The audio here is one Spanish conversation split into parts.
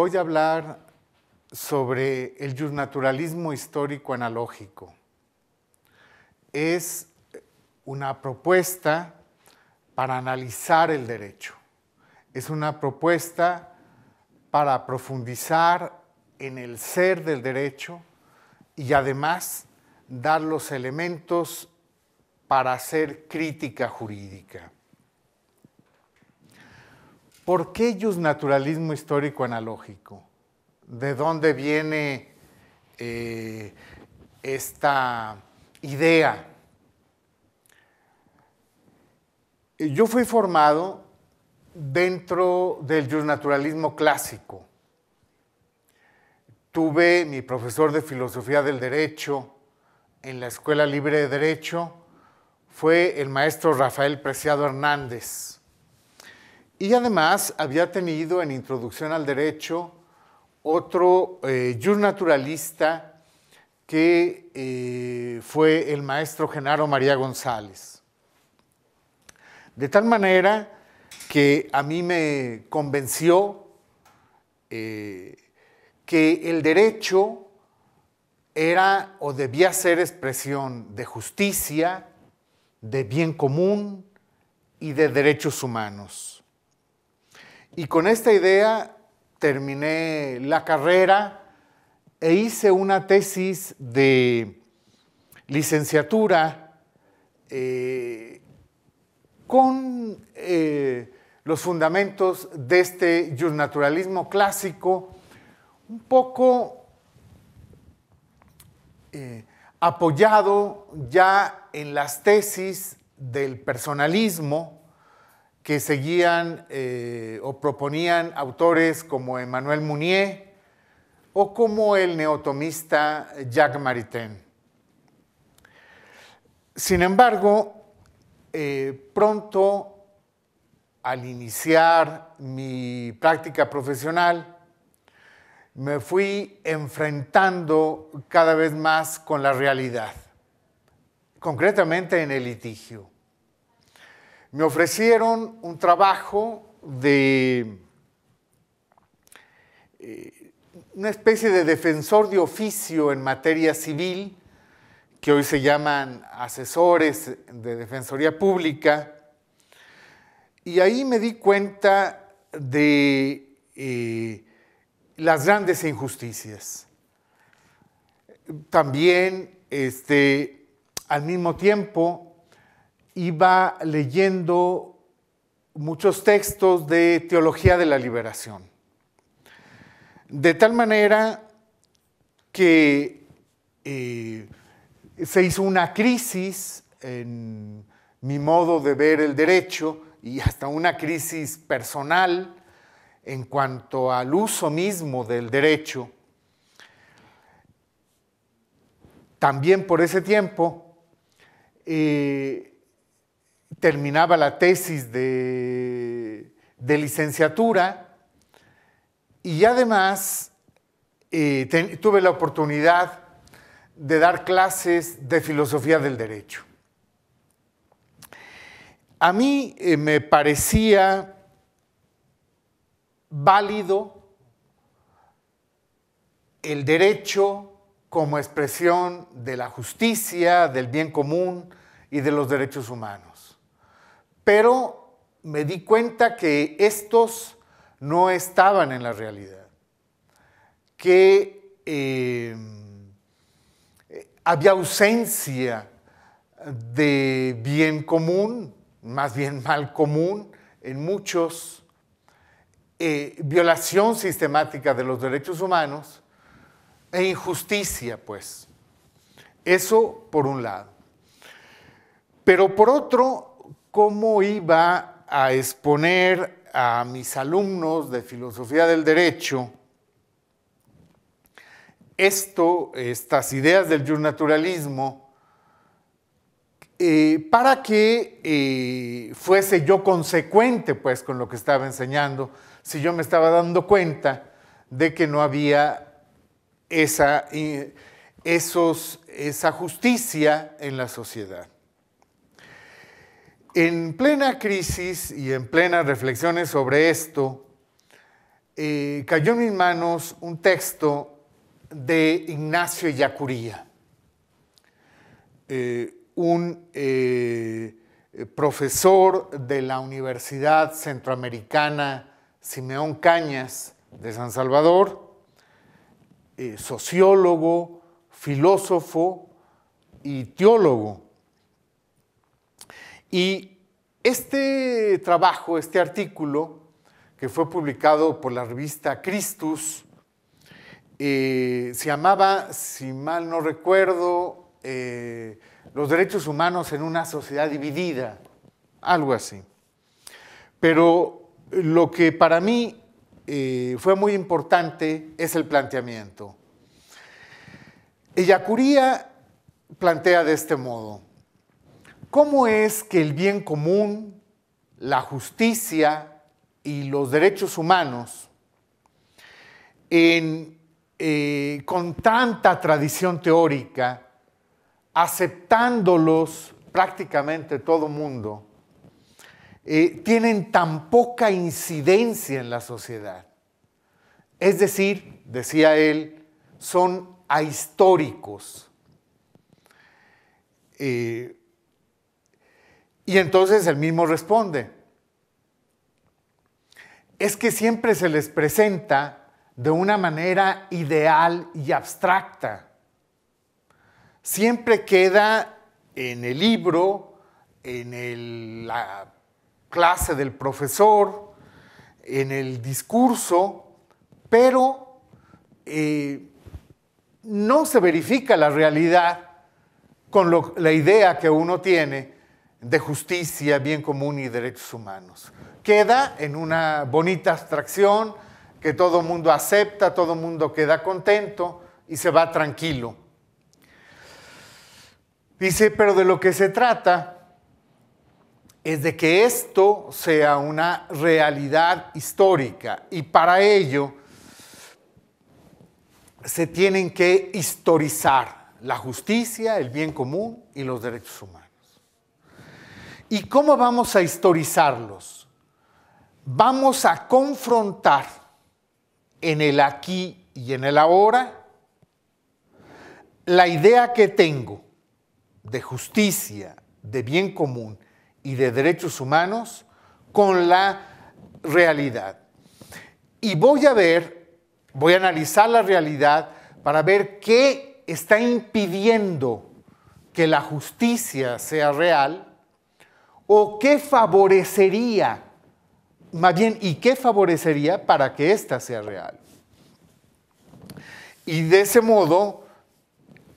voy a hablar sobre el yusnaturalismo histórico analógico. Es una propuesta para analizar el derecho. Es una propuesta para profundizar en el ser del derecho y además dar los elementos para hacer crítica jurídica. ¿Por qué ellos naturalismo histórico analógico? ¿De dónde viene eh, esta idea? Yo fui formado dentro del naturalismo clásico. Tuve mi profesor de filosofía del derecho en la Escuela Libre de Derecho, fue el maestro Rafael Preciado Hernández y además había tenido en Introducción al Derecho otro eh, naturalista que eh, fue el maestro Genaro María González. De tal manera que a mí me convenció eh, que el derecho era o debía ser expresión de justicia, de bien común y de derechos humanos. Y con esta idea terminé la carrera e hice una tesis de licenciatura eh, con eh, los fundamentos de este naturalismo clásico, un poco eh, apoyado ya en las tesis del personalismo, que seguían eh, o proponían autores como Emmanuel Mounier o como el neotomista Jacques Maritain. Sin embargo, eh, pronto al iniciar mi práctica profesional, me fui enfrentando cada vez más con la realidad, concretamente en el litigio me ofrecieron un trabajo de eh, una especie de defensor de oficio en materia civil, que hoy se llaman asesores de Defensoría Pública, y ahí me di cuenta de eh, las grandes injusticias. También, este, al mismo tiempo, iba leyendo muchos textos de teología de la liberación. De tal manera que eh, se hizo una crisis en mi modo de ver el derecho y hasta una crisis personal en cuanto al uso mismo del derecho. También por ese tiempo, eh, terminaba la tesis de, licenciatura y además eh, tuve la oportunidad de dar clases de filosofía del derecho. A mí eh, me parecía válido el derecho como expresión de la justicia, del bien común y de los derechos humanos pero me di cuenta que estos no estaban en la realidad, que em, había ausencia de bien común, más bien mal común en muchos, eh, violación sistemática de los derechos humanos e injusticia, pues. Eso por un lado. Pero por otro, cómo iba a exponer a mis alumnos de filosofía del derecho esto, estas ideas del naturalismo, eh, para que eh, fuese yo consecuente pues con lo que estaba enseñando, si yo me estaba dando cuenta de que no había esa, eh, esos, esa justicia en la sociedad. En plena crisis y en plenas reflexiones sobre esto, eh, cayó en mis manos un texto de Ignacio Yacuría, eh, un eh, profesor de la Universidad Centroamericana Simeón Cañas de San Salvador, sociólogo, filósofo y teólogo y este trabajo, este artículo, que fue publicado por la revista Christus, eh, se llamaba, si mal no recuerdo, eh, Los derechos humanos en una sociedad dividida, algo así. Pero lo que para mí eh, fue muy importante es el planteamiento. Ellacuría plantea de este modo, ¿Cómo es que el bien común, la justicia y los derechos humanos, eh, con tanta tradición teórica, aceptándolos prácticamente todo mundo, eh, tienen tan poca incidencia en la sociedad? Es decir, decía él, son ahistóricos. Eh, y entonces el mismo responde, es que siempre se les presenta de una manera ideal y abstracta. Siempre queda en el libro, en la clase del profesor, en el discurso, pero eh, no se verifica la realidad con la idea que uno tiene de justicia, bien común y derechos humanos. Queda en una bonita abstracción que todo mundo acepta, todo mundo queda contento y se va tranquilo. Dice, pero de lo que se trata es de que esto sea una realidad histórica y para ello se tienen que historizar la justicia, el bien común y los derechos humanos. ¿Y cómo vamos a historizarlos? Vamos a confrontar en el aquí y en el ahora la idea que tengo de justicia, de bien común y de derechos humanos con la realidad. Y voy a ver, voy a analizar la realidad para ver qué está impidiendo que la justicia sea real ¿O qué favorecería? Más bien, ¿y qué favorecería para que ésta sea real? Y de ese modo,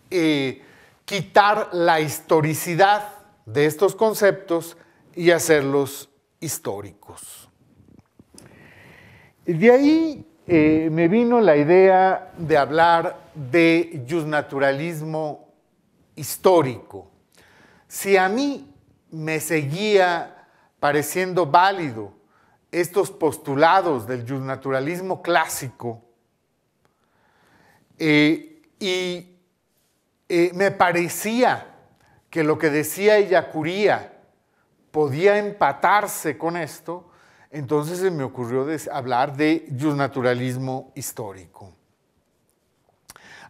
eh, quitar la historicidad de estos conceptos y hacerlos históricos. De ahí eh, me vino la idea de hablar de yusnaturalismo histórico. Si a mí me seguía pareciendo válido estos postulados del naturalismo clásico eh, y eh, me parecía que lo que decía Yacuría podía empatarse con esto, entonces se me ocurrió hablar de naturalismo histórico.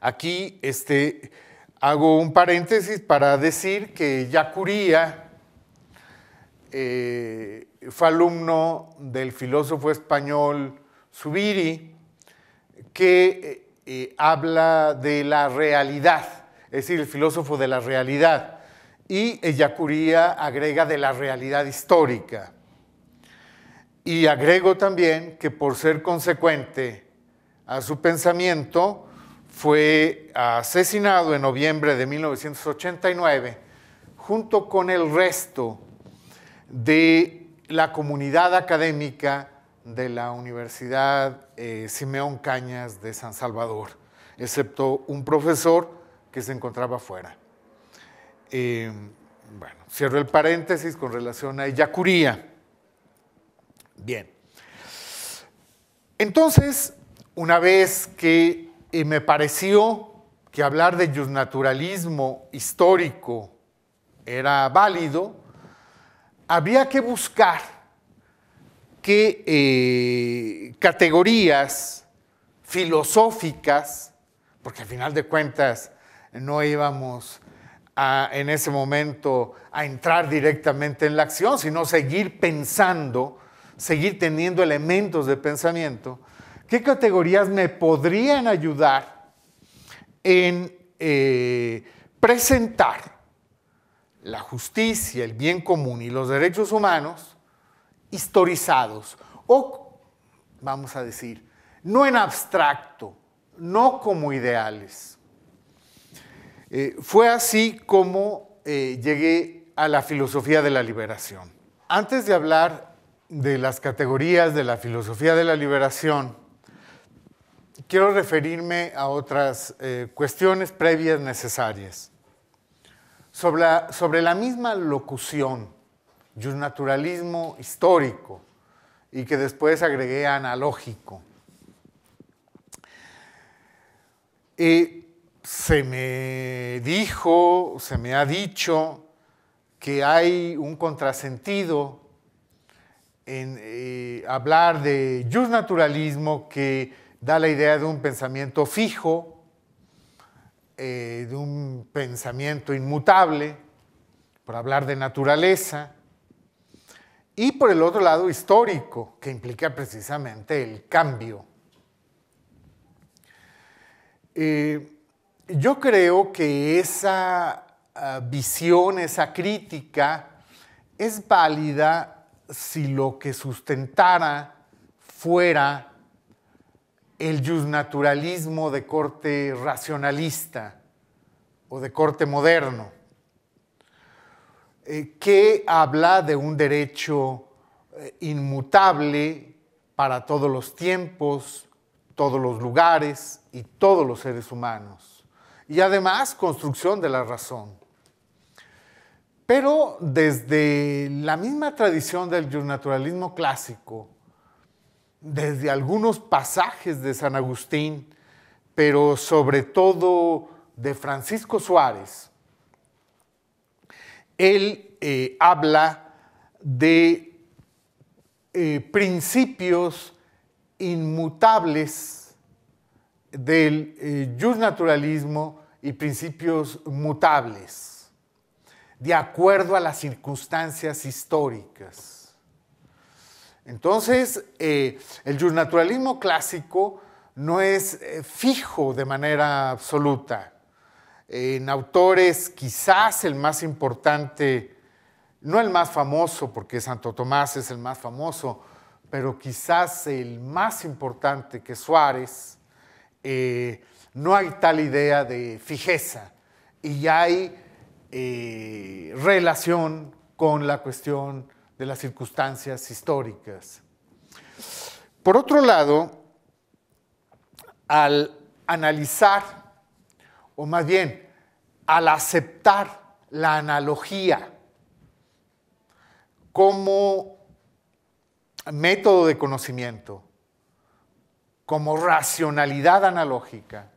Aquí este, hago un paréntesis para decir que Yacuría eh, fue alumno del filósofo español Zubiri, que eh, eh, habla de la realidad, es decir, el filósofo de la realidad. Y Ellacuría agrega de la realidad histórica. Y agrego también que por ser consecuente a su pensamiento, fue asesinado en noviembre de 1989 junto con el resto de la comunidad académica de la Universidad eh, Simeón Cañas de San Salvador, excepto un profesor que se encontraba fuera. Eh, bueno, cierro el paréntesis con relación a Yacuría. Bien. Entonces, una vez que eh, me pareció que hablar de naturalismo histórico era válido, había que buscar qué eh, categorías filosóficas, porque al final de cuentas no íbamos en ese momento a entrar directamente en la acción, sino seguir pensando, seguir teniendo elementos de pensamiento, ¿qué categorías me podrían ayudar en eh, presentar la justicia, el bien común y los derechos humanos historizados, o vamos a decir, no en abstracto, no como ideales. Eh, fue así como eh, llegué a la filosofía de la liberación. Antes de hablar de las categorías de la filosofía de la liberación, quiero referirme a otras eh, cuestiones previas necesarias sobre la, misma locución, naturalismo histórico, y que después agregué analógico. Eh, se me dijo, se me ha dicho que hay un contrasentido en eh, hablar de naturalismo que da la idea de un pensamiento fijo eh, de un pensamiento inmutable, por hablar de naturaleza, y por el otro lado histórico, que implica precisamente el cambio. Eh, yo creo que esa ah, visión, esa crítica, es válida si lo que sustentara fuera el yusnaturalismo de corte racionalista o de corte moderno, eh, que habla de un derecho eh, inmutable para todos los tiempos, todos los lugares y todos los seres humanos. Y además construcción de la razón. Pero desde la misma tradición del naturalismo clásico, desde algunos pasajes de San Agustín, pero sobre todo de Francisco Suárez, él eh, habla de eh, principios inmutables del eh, y principios mutables, de acuerdo a las circunstancias históricas. Entonces, eh, el yurnaturalismo clásico no es eh, fijo de manera absoluta. En autores, quizás el más importante, no el más famoso, porque Santo Tomás es el más famoso, pero quizás el más importante que Suárez, eh, no hay tal idea de fijeza y hay relación con la cuestión de las circunstancias históricas. Por otro lado, al analizar, o más bien, al aceptar la analogía como método de conocimiento, como racionalidad analógica,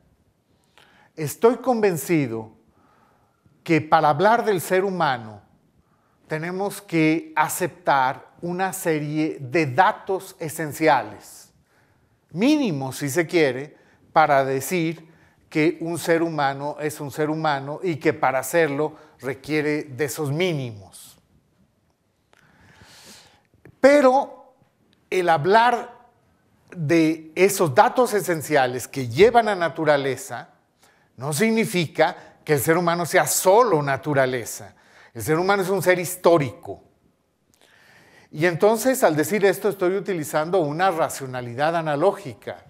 estoy convencido que para hablar del ser humano tenemos que aceptar una serie de datos esenciales, mínimos si se quiere, para decir que un ser humano es un ser humano y que para hacerlo requiere de esos mínimos. Pero el hablar de esos datos esenciales que llevan a naturaleza no significa que el ser humano sea solo naturaleza el ser humano es un ser histórico. Y entonces al decir esto estoy utilizando una racionalidad analógica.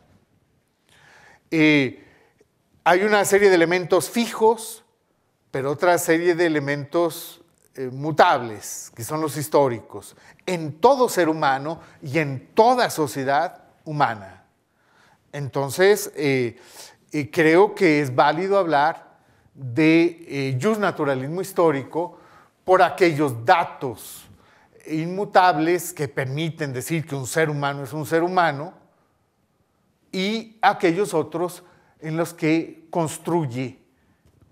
Eh, hay una serie de elementos fijos, pero otra serie de elementos eh, mutables, que son los históricos, en todo ser humano y en toda sociedad humana. Entonces, eh, creo que es válido hablar de jus naturalismo histórico por aquellos datos inmutables que permiten decir que un ser humano es un ser humano y aquellos otros en los que construye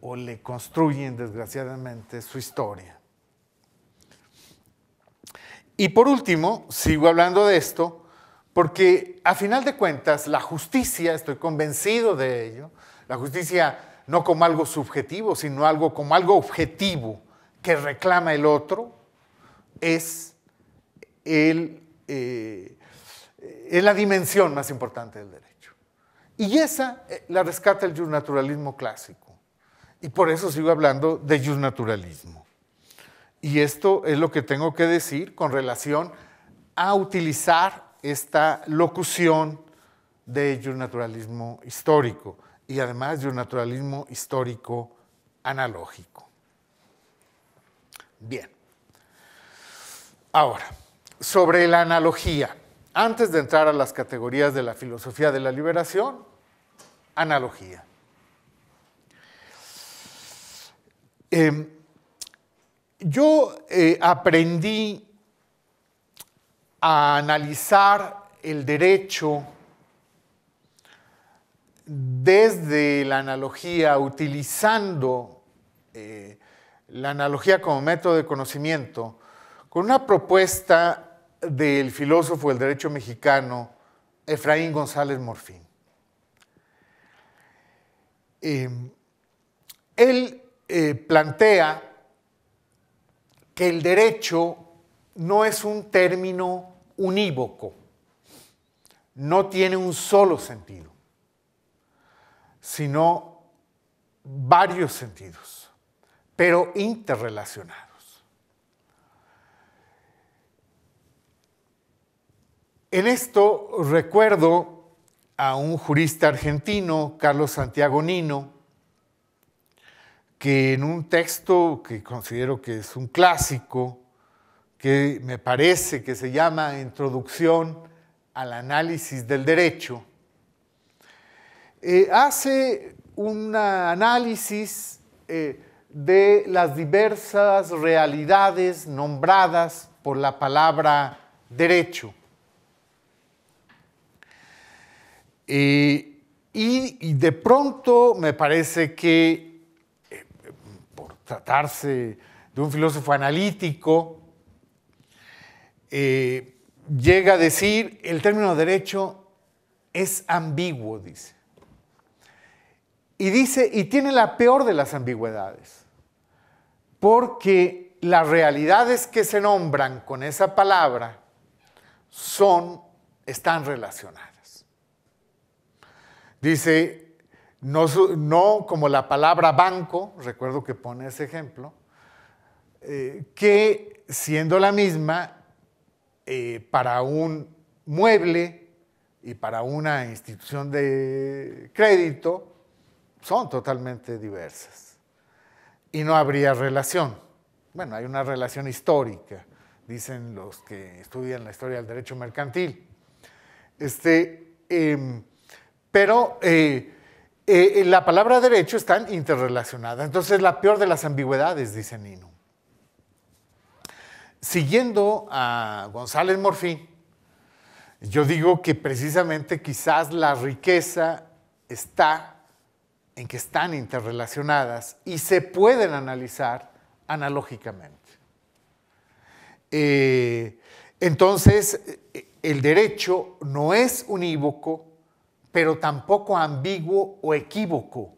o le construyen desgraciadamente su historia. Y por último, sigo hablando de esto, porque a final de cuentas la justicia, estoy convencido de ello, la justicia no como algo subjetivo, sino algo como algo objetivo, que reclama el otro eh, es, la dimensión más importante del derecho. Y esa eh, la rescata el naturalismo clásico. Y por eso sigo hablando de naturalismo. Y esto es lo que tengo que decir con relación a utilizar esta locución de naturalismo histórico y además de histórico analógico. Bien. Ahora, sobre la analogía, antes de entrar a las categorías de la filosofía de la liberación, analogía. Em, yo eh, aprendí a analizar el derecho desde la analogía, utilizando eh, la analogía como método de conocimiento con una propuesta del filósofo del derecho mexicano Efraín González Morfín. Em, él eh, plantea que el derecho no es un término unívoco, no tiene un solo sentido, sino varios sentidos pero interrelacionados. En esto recuerdo a un jurista argentino, Carlos Santiago Nino, que en un texto que considero que es un clásico, que me parece que se llama Introducción al Análisis del Derecho, eh, hace un análisis eh, de las diversas realidades nombradas por la palabra derecho. Eh, y, de pronto me parece que, eh, por tratarse de un filósofo analítico, eh, llega a decir, el término derecho es ambiguo, dice. Y dice, y tiene la peor de las ambigüedades porque las realidades que se nombran con esa palabra están relacionadas. Dice, no, como la palabra banco, recuerdo que pone ese ejemplo, eh, que siendo la misma eh, para un mueble y para una institución de crédito, son totalmente diversas y no habría relación. Bueno, hay una relación histórica, dicen los que estudian la historia del derecho mercantil. Este, em, pero eh, eh, la palabra derecho está interrelacionada. Entonces la peor de las ambigüedades, dice Nino. Siguiendo a González Morfín, yo digo que precisamente quizás la riqueza está en que están interrelacionadas y se pueden analizar analógicamente. Eh, entonces, eh, el derecho no es unívoco, pero tampoco ambiguo o equívoco,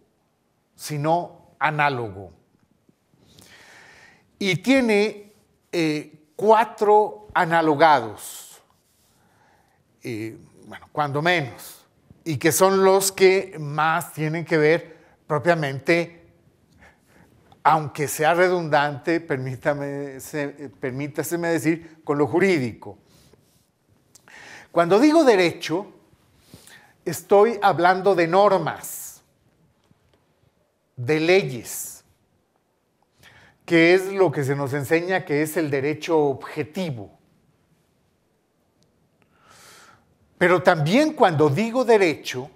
sino análogo. Y tiene eh, cuatro analogados, bueno, cuando menos y que son los que más tienen que ver propiamente, aunque sea redundante, permítaseme decir, con lo jurídico. Cuando digo derecho, estoy hablando de normas, de leyes, que es lo que se nos enseña que es el derecho objetivo. Pero también cuando digo derecho,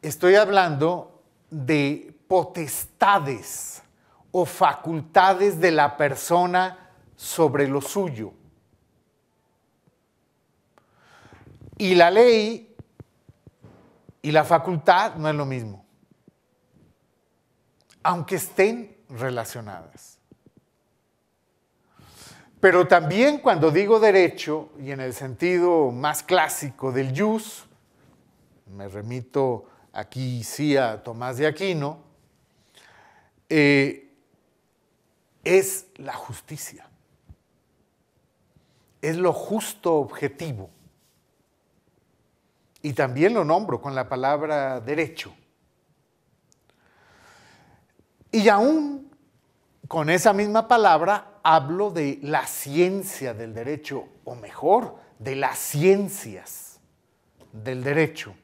estoy hablando de potestades o facultades de la persona sobre lo suyo. Y la ley y la facultad no es lo mismo, aunque estén relacionadas. Pero también cuando digo derecho, y en el sentido más clásico del jus, me remito aquí sí a Tomás de Aquino, eh, es la justicia, es lo justo objetivo. Y también lo nombro con la palabra derecho. Y aún con esa misma palabra hablo de la ciencia del derecho, o mejor, de las ciencias del derecho,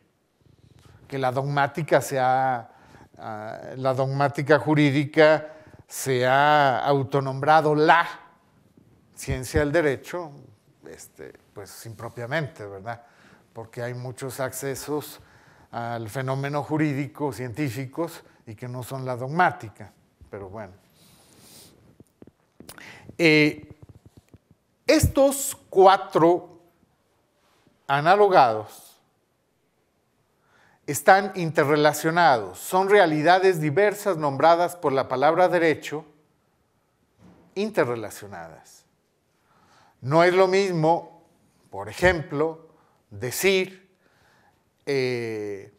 que la dogmática sea, ah, la dogmática jurídica se ha autonombrado la ciencia del derecho, este, pues impropiamente, ¿verdad? Porque hay muchos accesos al fenómeno jurídico, científicos, y que no son la dogmática, pero bueno. Eh, estos cuatro analogados están interrelacionados, son realidades diversas nombradas por la palabra derecho, interrelacionadas. No es lo mismo, por ejemplo, decir eh,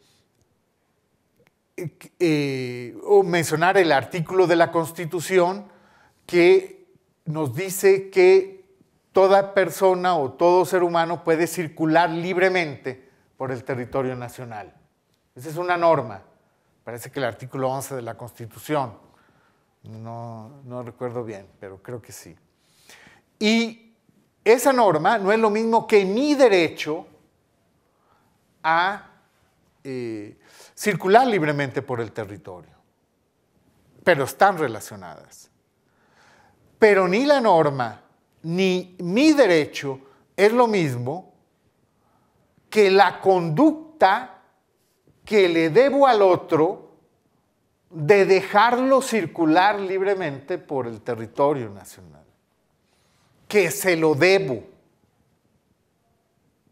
eh, o mencionar el artículo de la Constitución que nos dice que toda persona o todo ser humano puede circular libremente por el territorio nacional. Esa es una norma. Parece que el artículo 11 de la Constitución. No, no recuerdo bien, pero creo que sí. Y esa norma no es lo mismo que mi derecho a eh, circular libremente por el territorio, pero están relacionadas pero ni la norma, ni mi derecho es lo mismo que la conducta que le debo al otro de dejarlo circular libremente por el territorio nacional, que se lo debo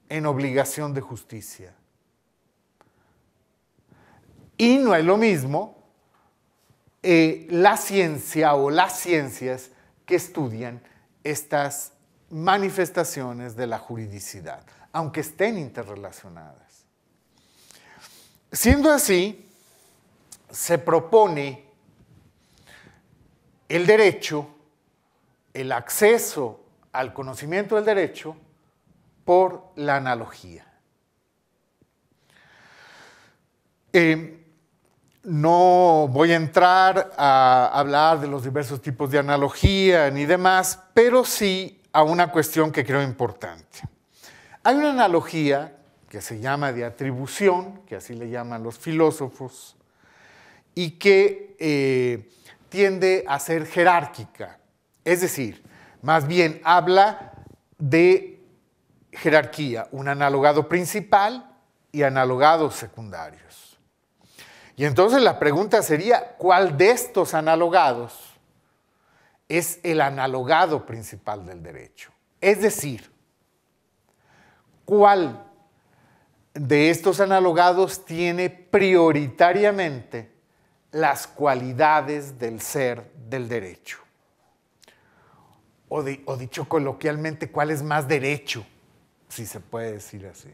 en obligación de justicia. Y no es lo mismo eh, la ciencia o las ciencias que estudian estas manifestaciones de la juridicidad, aunque estén interrelacionadas. Siendo así, se propone el derecho, el acceso al conocimiento del derecho por la analogía. Eh, no voy a entrar a hablar de los diversos tipos de analogía ni demás, pero sí a una cuestión que creo importante. Hay una analogía que se llama de atribución, que así le llaman los filósofos, y que eh, tiende a ser jerárquica. Es decir, más bien habla de jerarquía, un analogado principal y analogados secundarios. Y entonces la pregunta sería, ¿cuál de estos analogados es el analogado principal del derecho? Es decir, ¿cuál de estos analogados tiene prioritariamente las cualidades del ser del derecho? O, dicho coloquialmente, ¿cuál es más derecho? Si se puede decir así.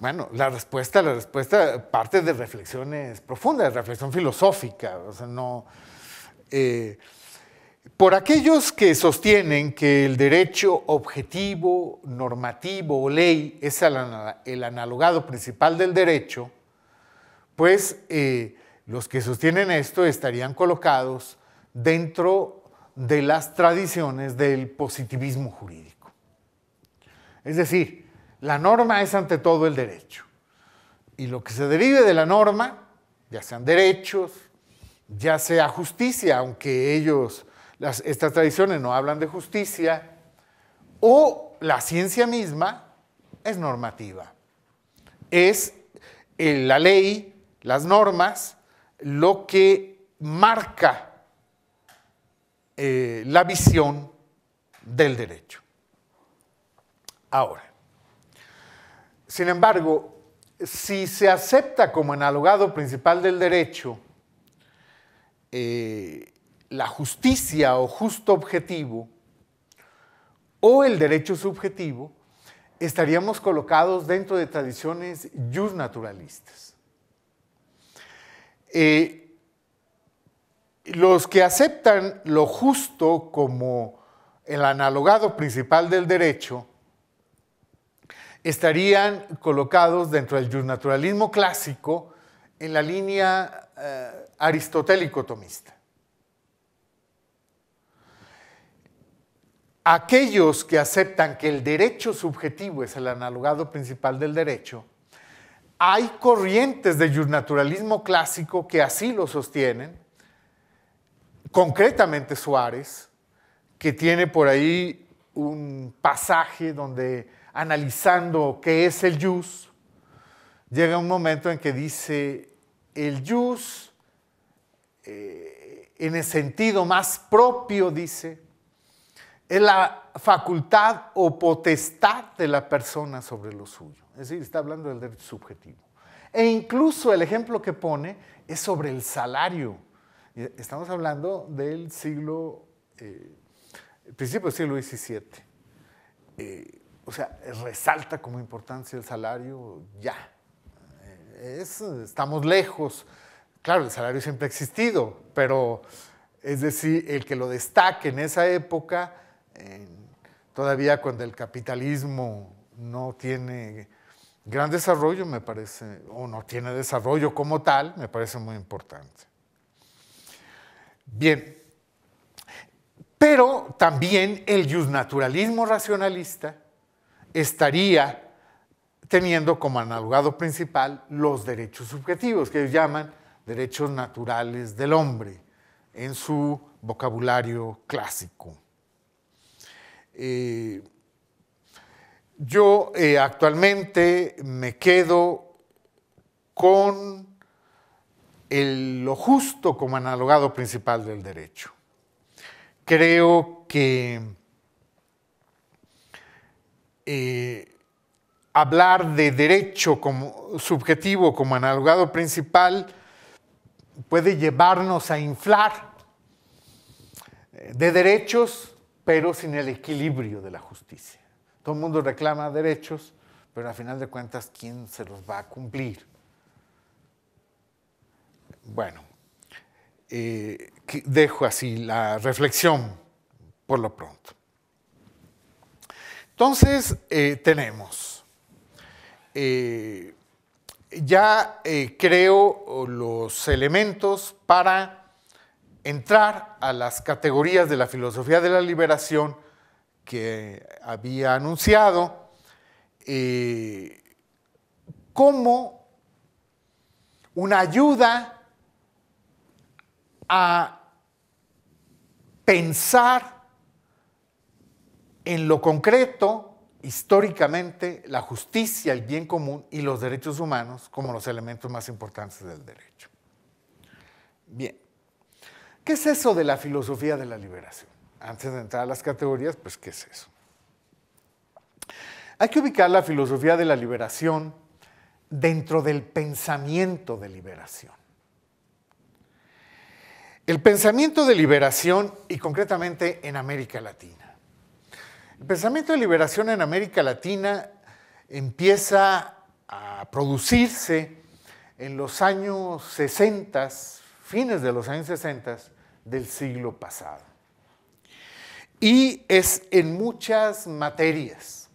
Bueno, la respuesta, la respuesta parte de reflexiones profundas, reflexión filosófica, o sea, no... Eh, por aquellos que sostienen que el derecho objetivo, normativo o ley es el analogado principal del derecho, pues eh, los que sostienen esto estarían colocados dentro de las tradiciones del positivismo jurídico. Es decir, la norma es ante todo el derecho. Y lo que se derive de la norma, ya sean derechos, ya sea justicia, aunque ellos, estas tradiciones no hablan de justicia, o la ciencia misma, es normativa. Es eh, la ley, las normas, lo que marca eh, la visión del derecho. Ahora, sin embargo, si se acepta como analogado principal del derecho eh, la justicia o justo objetivo o el derecho subjetivo, estaríamos colocados dentro de tradiciones jus naturalistas. Eh, los que aceptan lo justo como el analogado principal del derecho estarían colocados dentro del yurnaturalismo clásico en la línea eh, aristotélico-tomista. Aquellos que aceptan que el derecho subjetivo es el analogado principal del derecho, hay corrientes de yurnaturalismo clásico que así lo sostienen, concretamente Suárez, que tiene por ahí un pasaje donde analizando qué es el jus, llega un momento en que dice, el jus, eh, en el sentido más propio, dice, es la facultad o potestad de la persona sobre lo suyo. Es decir, está hablando del derecho subjetivo. E incluso el ejemplo que pone es sobre el salario. Estamos hablando del siglo, eh, principio del siglo XVII o sea, resalta como importancia el salario ya. Eh, estamos lejos. Claro, el salario siempre ha existido, pero es decir, el que lo destaque en esa época, todavía cuando el capitalismo no tiene gran desarrollo, me parece, o no tiene desarrollo como tal, me parece muy importante. Bien, pero también el yusnaturalismo racionalista estaría teniendo como analogado principal los derechos subjetivos, que ellos llaman derechos naturales del hombre, en su vocabulario clásico. Eh, yo eh, actualmente me quedo con lo justo como analogado principal del derecho. Creo que eh, hablar de derecho como subjetivo como analogado principal puede llevarnos a inflar eh, de derechos, pero sin el equilibrio de la justicia. Todo el mundo reclama derechos, pero al final de cuentas, ¿quién se los va a cumplir? Bueno, eh, dejo así la reflexión por lo pronto. Entonces, eh, tenemos, eh, ya eh, creo los elementos para entrar a las categorías de la filosofía de la liberación que había anunciado, como una ayuda a pensar en lo concreto, históricamente, la justicia, el bien común y los derechos humanos como los elementos más importantes del derecho. Bien, ¿qué es eso de la filosofía de la liberación? Antes de entrar a las categorías, pues, ¿qué es eso? Hay que ubicar la filosofía de la liberación dentro del pensamiento de liberación. El pensamiento de liberación y concretamente en América Latina. El pensamiento de liberación en América Latina empieza a producirse en los años 60, fines de los años 60 del siglo pasado. Y es en muchas materias,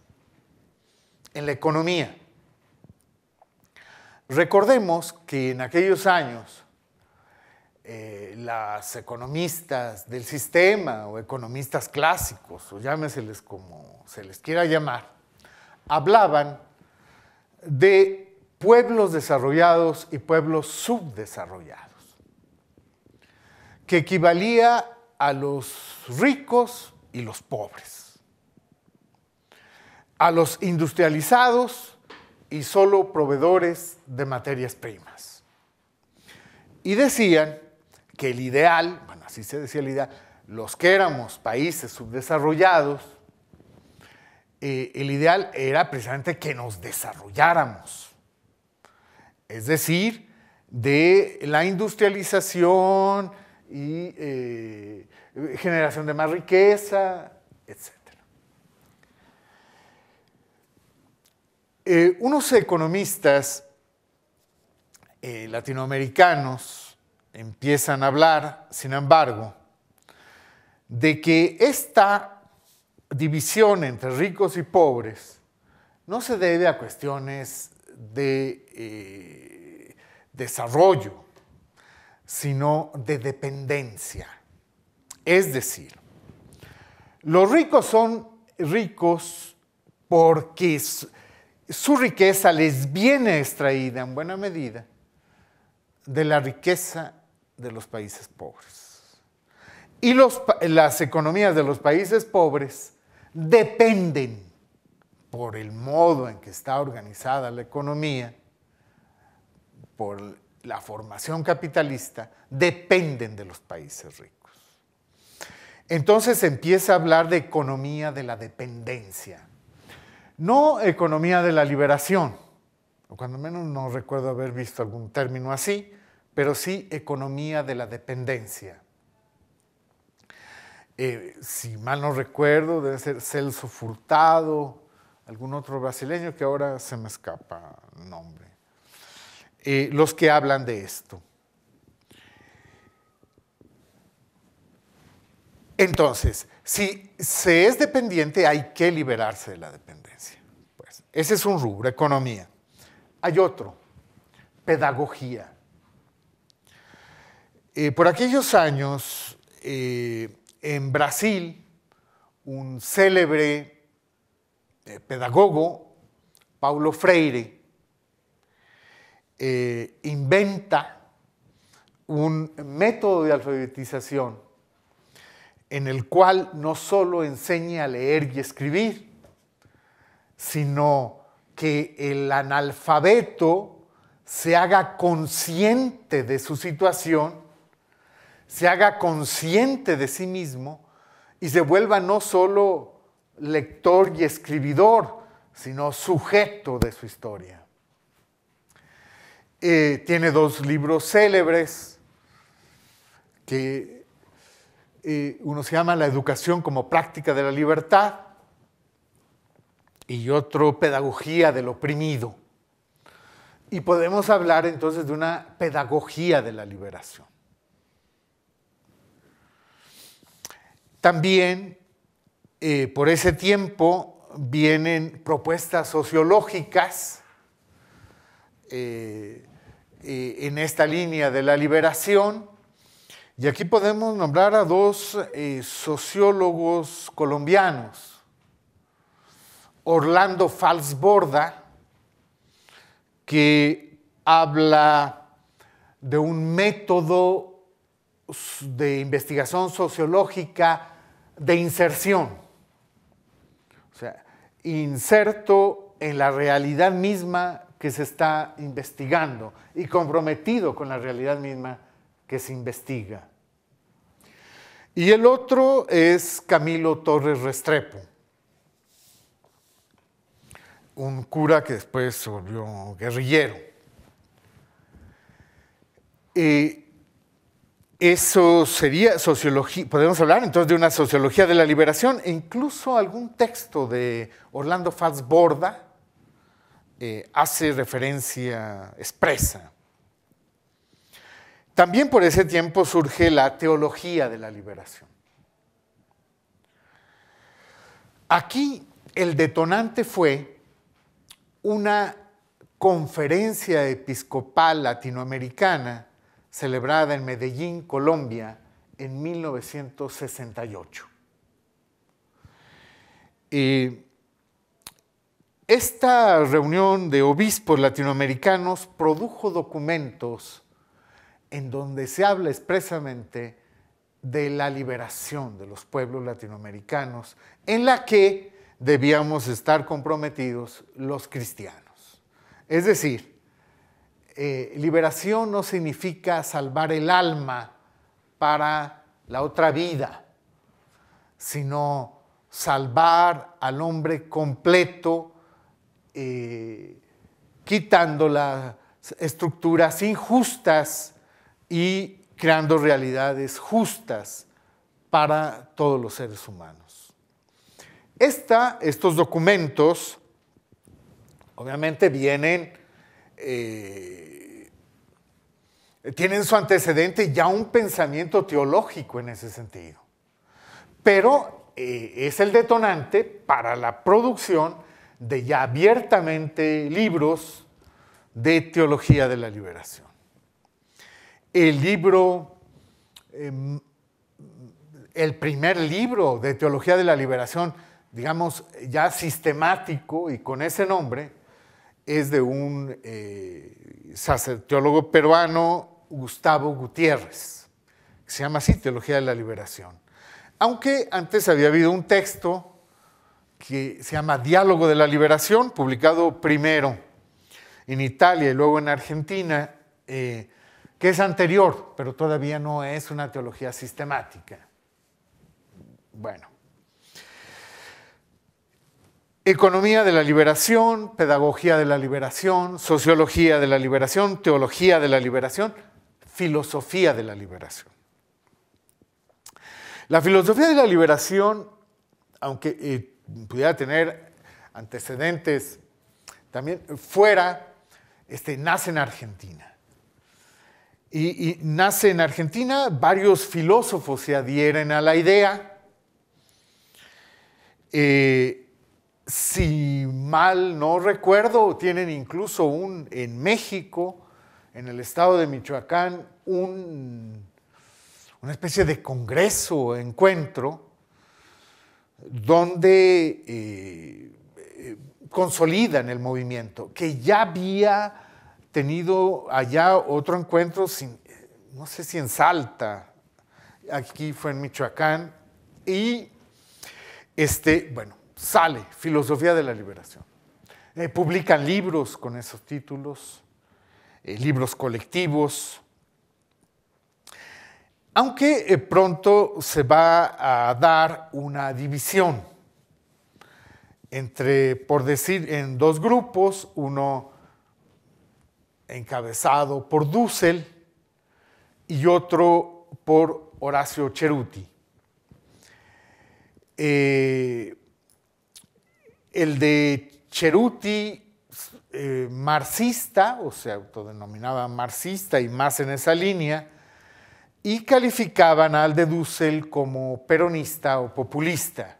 en la economía. Recordemos que en aquellos años eh, las economistas del sistema o economistas clásicos, o llámeseles como se les quiera llamar, hablaban de pueblos desarrollados y pueblos subdesarrollados, que equivalía a los ricos y los pobres, a los industrializados y solo proveedores de materias primas. Y decían que el ideal, bueno, así se decía el ideal, los que éramos países subdesarrollados, eh, el ideal era precisamente que nos desarrolláramos. Es decir, de la industrialización y eh, generación de más riqueza, etc. Eh, unos economistas latinoamericanos empiezan a hablar, sin embargo, de que esta división entre ricos y pobres no se debe a cuestiones de eh, desarrollo, sino de dependencia. Es decir, los ricos son ricos porque su riqueza les viene extraída en buena medida de la riqueza de los países pobres. Y las economías de los países pobres dependen, por el modo en que está organizada la economía, por la formación capitalista, dependen de los países ricos. Entonces empieza a hablar de economía de la dependencia, no economía de la liberación, o cuando menos no recuerdo haber visto algún término así, pero sí economía de la dependencia. Eh, si mal no recuerdo, debe ser Celso Furtado, algún otro brasileño que ahora se me escapa el nombre, eh, los que hablan de esto. Entonces, si se es dependiente, hay que liberarse de la dependencia. Pues, ese es un rubro, economía. Hay otro, pedagogía. Eh, por aquellos años, eh, en Brasil, un célebre eh, pedagogo, Paulo Freire, inventa un método de alfabetización en el cual no solo enseña a leer y escribir, sino que el analfabeto se haga consciente de su situación se haga consciente de sí mismo y se vuelva no solo lector y escribidor, sino sujeto de su historia. Eh, tiene dos libros célebres, que eh, uno se llama La educación como práctica de la libertad y otro Pedagogía del oprimido. Y podemos hablar entonces de una pedagogía de la liberación. También eh, por ese tiempo vienen propuestas sociológicas eh, eh, en esta línea de la liberación. Y aquí podemos nombrar a dos sociólogos colombianos, Orlando Falsborda, que habla de un método de investigación sociológica de inserción. O sea, inserto en la realidad misma que se está investigando y comprometido con la realidad misma que se investiga. Y el otro es Camilo Torres Restrepo, un cura que después se volvió guerrillero. Y eso sería sociología, podemos hablar entonces de una sociología de la liberación, e incluso algún texto de Orlando Faz Borda eh, hace referencia expresa. También por ese tiempo surge la teología de la liberación. Aquí el detonante fue una conferencia episcopal latinoamericana celebrada en Medellín, Colombia, en 1968. Y esta reunión de obispos latinoamericanos produjo documentos en donde se habla expresamente de la liberación de los pueblos latinoamericanos, en la que debíamos estar comprometidos los cristianos. Es decir, eh, liberación no significa salvar el alma para la otra vida, sino salvar al hombre completo, eh, quitando las estructuras injustas y creando realidades justas para todos los seres humanos. estos documentos obviamente vienen eh, tienen su antecedente ya un pensamiento teológico en ese sentido. Pero eh, es el detonante para la producción de ya abiertamente libros de teología de la liberación. El libro, em, el primer libro de teología de la liberación, digamos, ya sistemático y con ese nombre, es de un eh, peruano, Gustavo Gutiérrez, que se llama así, Teología de la Liberación. Aunque antes había habido un texto que se llama Diálogo de la Liberación, publicado primero en Italia y luego en Argentina, eh, que es anterior, pero todavía no es una teología sistemática. Bueno, Economía de la liberación, pedagogía de la liberación, sociología de la liberación, teología de la liberación, filosofía de la liberación. La filosofía de la liberación, aunque eh, pudiera tener antecedentes también fuera, este, nace en Argentina. Y, nace en Argentina, varios filósofos se adhieren a la idea. Eh, si mal no recuerdo, tienen incluso un, en México, en el estado de Michoacán, un, una especie de congreso, o encuentro, donde eh, eh, consolidan el movimiento, que ya había tenido allá otro encuentro, no sé si en Salta, aquí fue en Michoacán, y este, bueno, sale Filosofía de la Liberación. Eh, publican libros con esos títulos, eh, libros colectivos. Aunque eh, pronto se va a dar una división entre, por decir, en dos grupos, uno encabezado por Dussel y otro por Horacio Cheruti el de Cheruti, eh, marxista, o se autodenominaba marxista y más en esa línea, y calificaban al de Dussel como peronista o populista.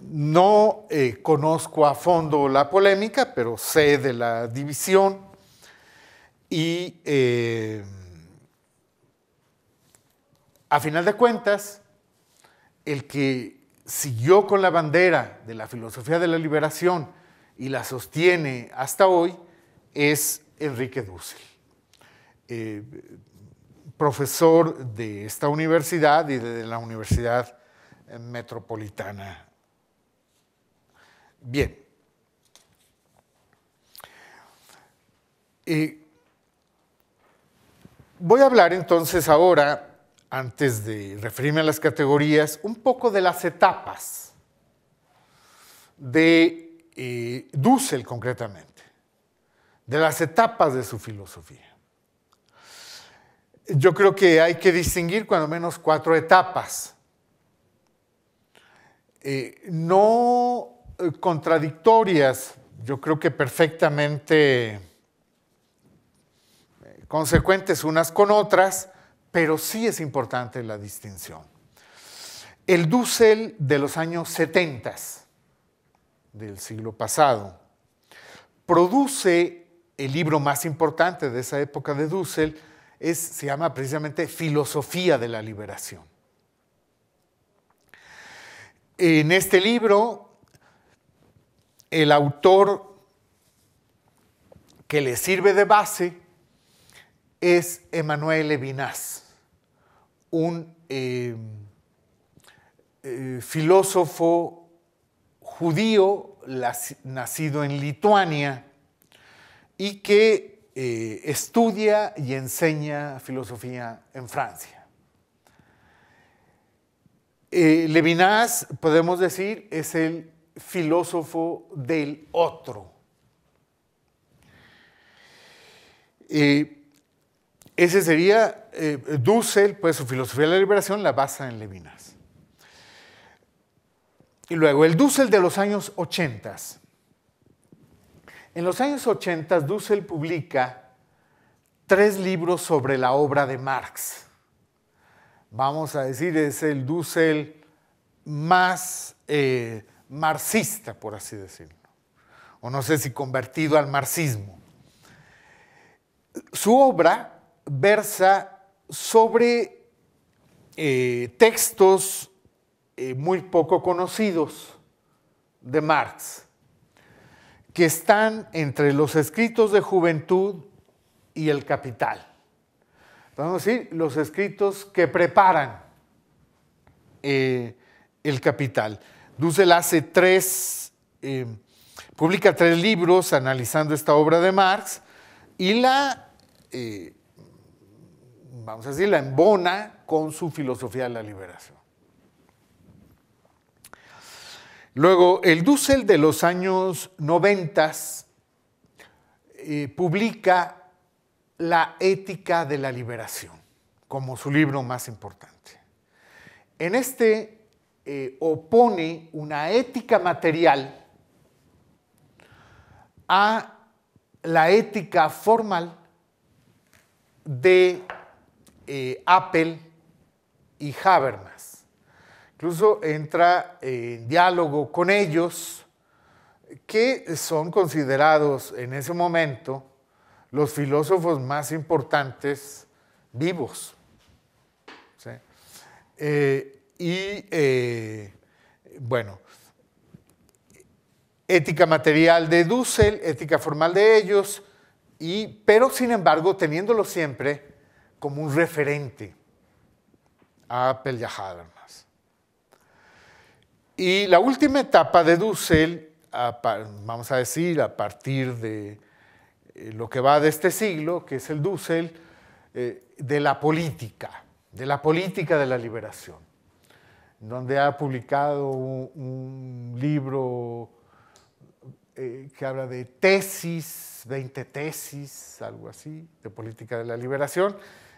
No eh, conozco a fondo la polémica, pero sé de la división y eh, a final de cuentas, el que siguió con la bandera de la filosofía de la liberación y la sostiene hasta hoy es Enrique Dussel, eh, profesor de esta universidad y de la Universidad Metropolitana. Bien. Eh, voy a hablar entonces ahora antes de referirme a las categorías, un poco de las etapas de eh, Dussel concretamente, de las etapas de su filosofía. Yo creo que hay que distinguir cuando menos cuatro etapas, eh, no eh, contradictorias, yo creo que perfectamente eh, consecuentes unas con otras, pero sí es importante la distinción. El Dussel de los años 70 del siglo pasado produce el libro más importante de esa época de Dussel, es, se llama precisamente Filosofía de la Liberación. En este libro, el autor que le sirve de base es Emanuel Levinas un eh, eh, filósofo judío nacido en Lituania y que eh, estudia y enseña filosofía en Francia. Levinas, podemos decir, es el filósofo del otro. Ese sería, eh, Dussel, pues su filosofía de la liberación la basa en Levinas. Y luego, el Dussel de los años 80. En los años 80, Dussel publica tres libros sobre la obra de Marx. Vamos a decir, es el Dussel más eh, marxista, por así decirlo. O no sé si convertido al marxismo. Su obra versa sobre eh, textos eh, muy poco conocidos de Marx, que están entre los escritos de juventud y el capital. Vamos a decir, los escritos que preparan eh, el capital. Dussel hace tres, publica tres libros analizando esta obra de Marx y la vamos a decir, la embona con su filosofía de la liberación. Luego, el Dussel de los años 90 eh, publica La ética de la liberación como su libro más importante. En este eh, opone una ética material a la ética formal de eh, Apple y Habermas. Incluso entra en diálogo con ellos, que son considerados en ese momento los filósofos más importantes vivos. Eh, y eh, bueno, ética material de Dussel, ética formal de ellos, y, pero sin embargo teniéndolo siempre como un referente a Apple y Y la última etapa de Dussel, vamos a decir, a partir de eh, lo que va de este siglo, que es el Dussel, eh, de la política, de la política de la liberación, donde ha publicado un libro eh, que habla de tesis, 20 tesis, algo así, de política de la liberación,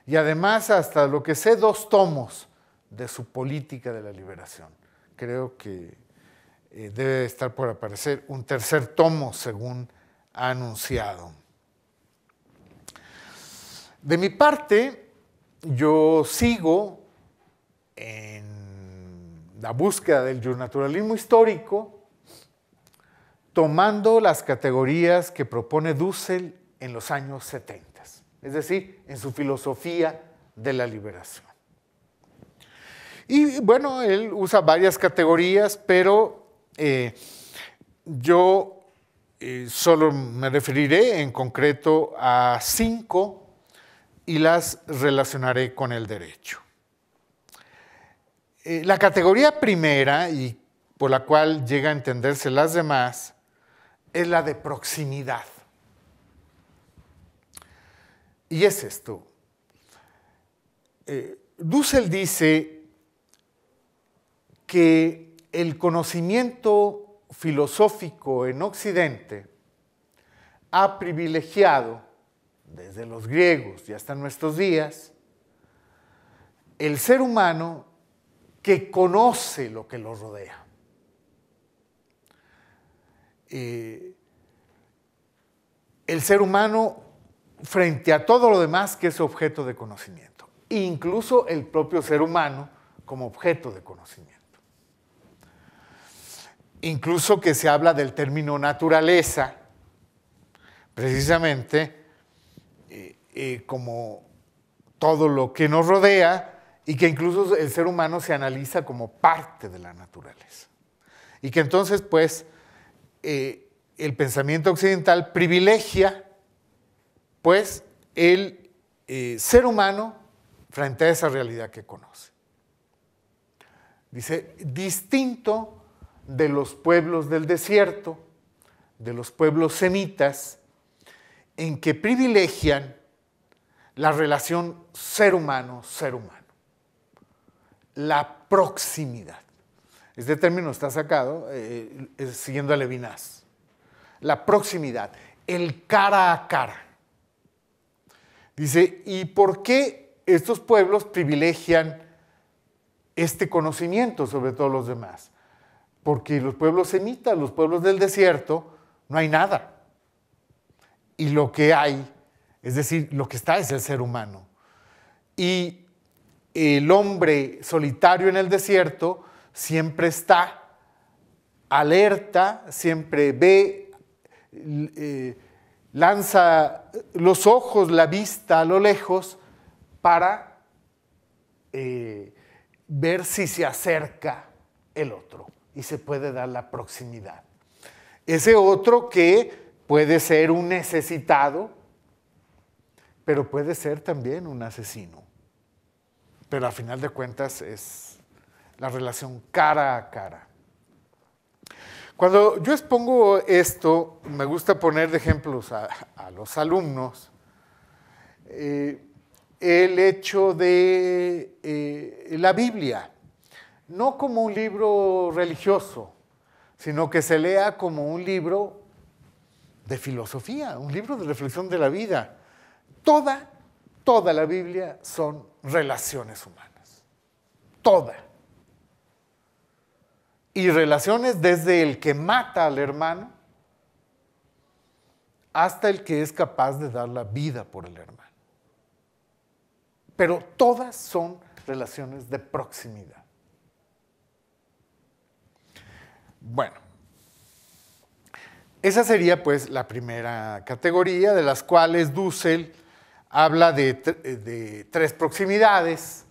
y además hasta lo que sé, dos tomos de su política de la liberación. Creo que eh, debe estar por aparecer un tercer tomo, según ha anunciado. De mi parte, yo sigo en la búsqueda del naturalismo histórico, tomando las categorías que propone Dussel en los años 70 es decir, en su filosofía de la liberación. Y bueno, él usa varias categorías, pero eh, yo eh, solo me referiré en concreto a cinco y las relacionaré con el derecho. Eh, la categoría primera, y por la cual llega a entenderse las demás, es la de proximidad y es esto. Eh, Dussel dice que el conocimiento filosófico en Occidente ha privilegiado, desde los griegos y hasta nuestros días, el ser humano que conoce lo que lo rodea. Eh, el ser humano frente a todo lo demás que es objeto de conocimiento, incluso el propio ser humano como objeto de conocimiento. Incluso que se habla del término naturaleza, precisamente eh, eh, como todo lo que nos rodea y que incluso el ser humano se analiza como parte de la naturaleza. Y que entonces, pues, eh, el pensamiento occidental privilegia pues el eh, ser humano frente a esa realidad que conoce. Dice, distinto de los pueblos del desierto, de los pueblos semitas, en que privilegian la relación ser humano-ser humano, la proximidad. Este término está sacado eh, eh, siguiendo a Levinas. La proximidad, el cara a cara. Dice, ¿y por qué estos pueblos privilegian este conocimiento sobre todos los demás? Porque los pueblos semitas, los pueblos del desierto, no hay nada. Y lo que hay, es decir, lo que está es el ser humano. Y el hombre solitario en el desierto siempre está alerta, siempre ve... Eh, lanza los ojos, la vista a lo lejos para eh, ver si se acerca el otro y se puede dar la proximidad. Ese otro que puede ser un necesitado, pero puede ser también un asesino. Pero a final de cuentas es la relación cara a cara. Cuando yo expongo esto, me gusta poner de ejemplos a, los alumnos eh, el hecho de eh, la Biblia, no como un libro religioso, sino que se lea como un libro de filosofía, un libro de reflexión de la vida. Toda, toda la Biblia son relaciones humanas. Toda y relaciones desde el que mata al hermano hasta el que es capaz de dar la vida por el hermano. Pero todas son relaciones de proximidad. Bueno, esa sería pues la primera categoría de las cuales Dussel habla de, de tres proximidades,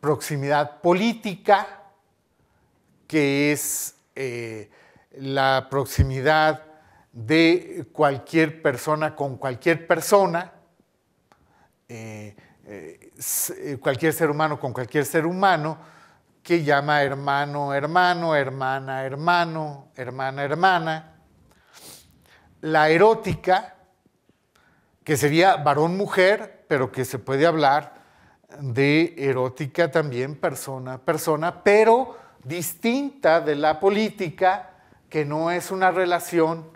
proximidad política, que es eh, la proximidad de cualquier persona con cualquier persona, eh, eh, cualquier ser humano con cualquier ser humano, que llama hermano, hermano, hermana, hermano, hermana, hermana. La erótica, que sería varón-mujer, pero que se puede hablar de erótica también persona-persona, pero distinta de la política, que no es una relación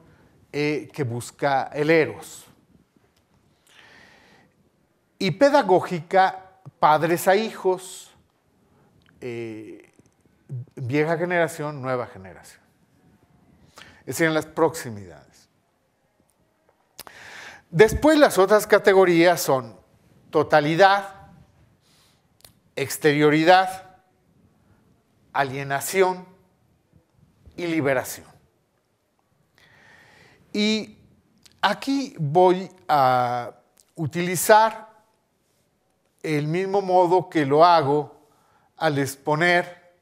eh, que busca el eros. Y pedagógica, padres a hijos, eh, vieja generación, nueva generación. Es decir, en las proximidades. Después las otras categorías son totalidad, exterioridad, alienación y liberación. Y aquí voy a utilizar el mismo modo que lo hago al exponer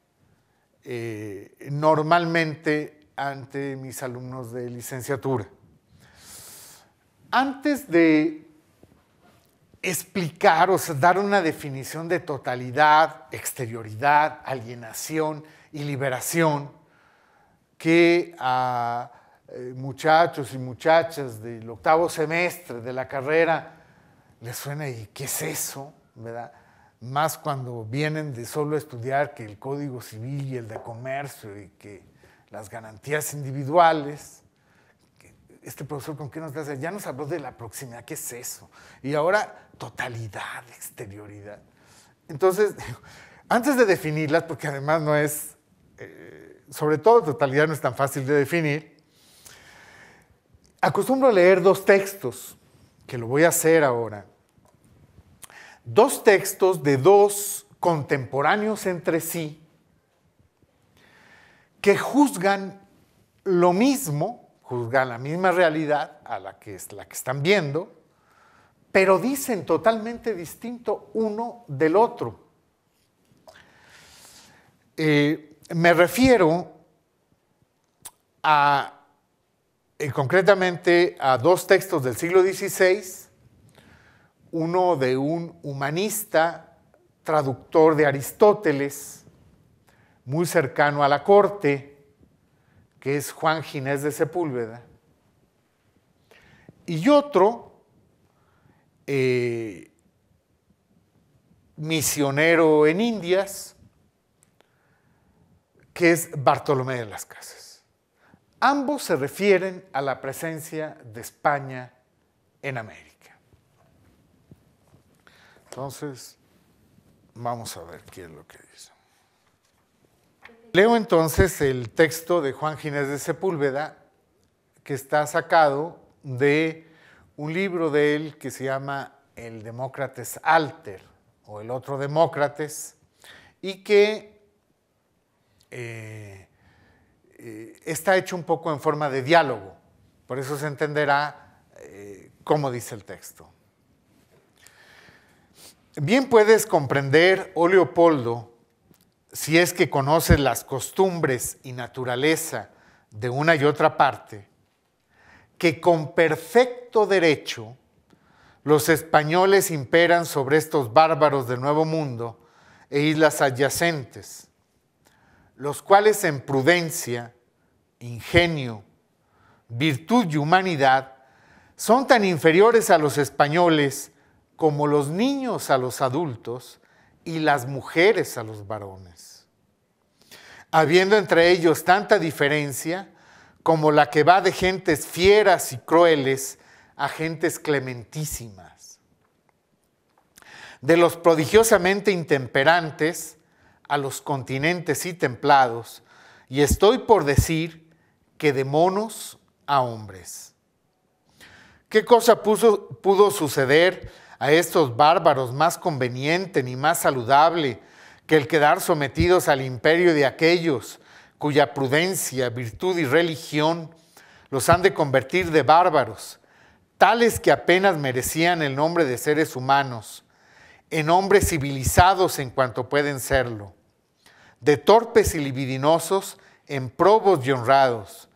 eh, normalmente ante mis alumnos de licenciatura. Antes de explicar, o sea, dar una definición de totalidad, exterioridad, alienación y liberación que a eh, muchachos y muchachas del octavo semestre de la carrera les suena y qué es eso, ¿verdad? Más cuando vienen de solo estudiar que el Código Civil y el de Comercio y que las garantías individuales este profesor con qué nos hace, ya nos habló de la proximidad, ¿qué es eso? Y ahora totalidad, exterioridad. Entonces, antes de definirlas, porque además no es, eh, sobre todo totalidad no es tan fácil de definir, acostumbro a leer dos textos, que lo voy a hacer ahora. Dos textos de dos contemporáneos entre sí que juzgan lo mismo juzgan la misma realidad a la que, es, la que están viendo, pero dicen totalmente distinto uno del otro. Eh, me refiero a, eh, concretamente a dos textos del siglo XVI, uno de un humanista traductor de Aristóteles, muy cercano a la corte, que es Juan Ginés de Sepúlveda, y otro eh, misionero en Indias, que es Bartolomé de las Casas. Ambos se refieren a la presencia de España en América. Entonces, vamos a ver qué es lo que dice. Leo entonces el texto de Juan Ginés de Sepúlveda, que está sacado de un libro de él que se llama El Demócrates Alter, o El Otro Demócrates, y que eh, eh, está hecho un poco en forma de diálogo. Por eso se entenderá eh, cómo dice el texto. Bien puedes comprender, oh Leopoldo, si es que conoces las costumbres y naturaleza de una y otra parte, que con perfecto derecho los españoles imperan sobre estos bárbaros del Nuevo Mundo e islas adyacentes, los cuales en prudencia, ingenio, virtud y humanidad son tan inferiores a los españoles como los niños a los adultos, y las mujeres a los varones, habiendo entre ellos tanta diferencia como la que va de gentes fieras y crueles a gentes clementísimas, de los prodigiosamente intemperantes a los continentes y templados, y estoy por decir que de monos a hombres. ¿Qué cosa pudo suceder? a estos bárbaros más conveniente ni más saludable que el quedar sometidos al imperio de aquellos cuya prudencia, virtud y religión los han de convertir de bárbaros, tales que apenas merecían el nombre de seres humanos, en hombres civilizados en cuanto pueden serlo, de torpes y libidinosos en probos y honrados,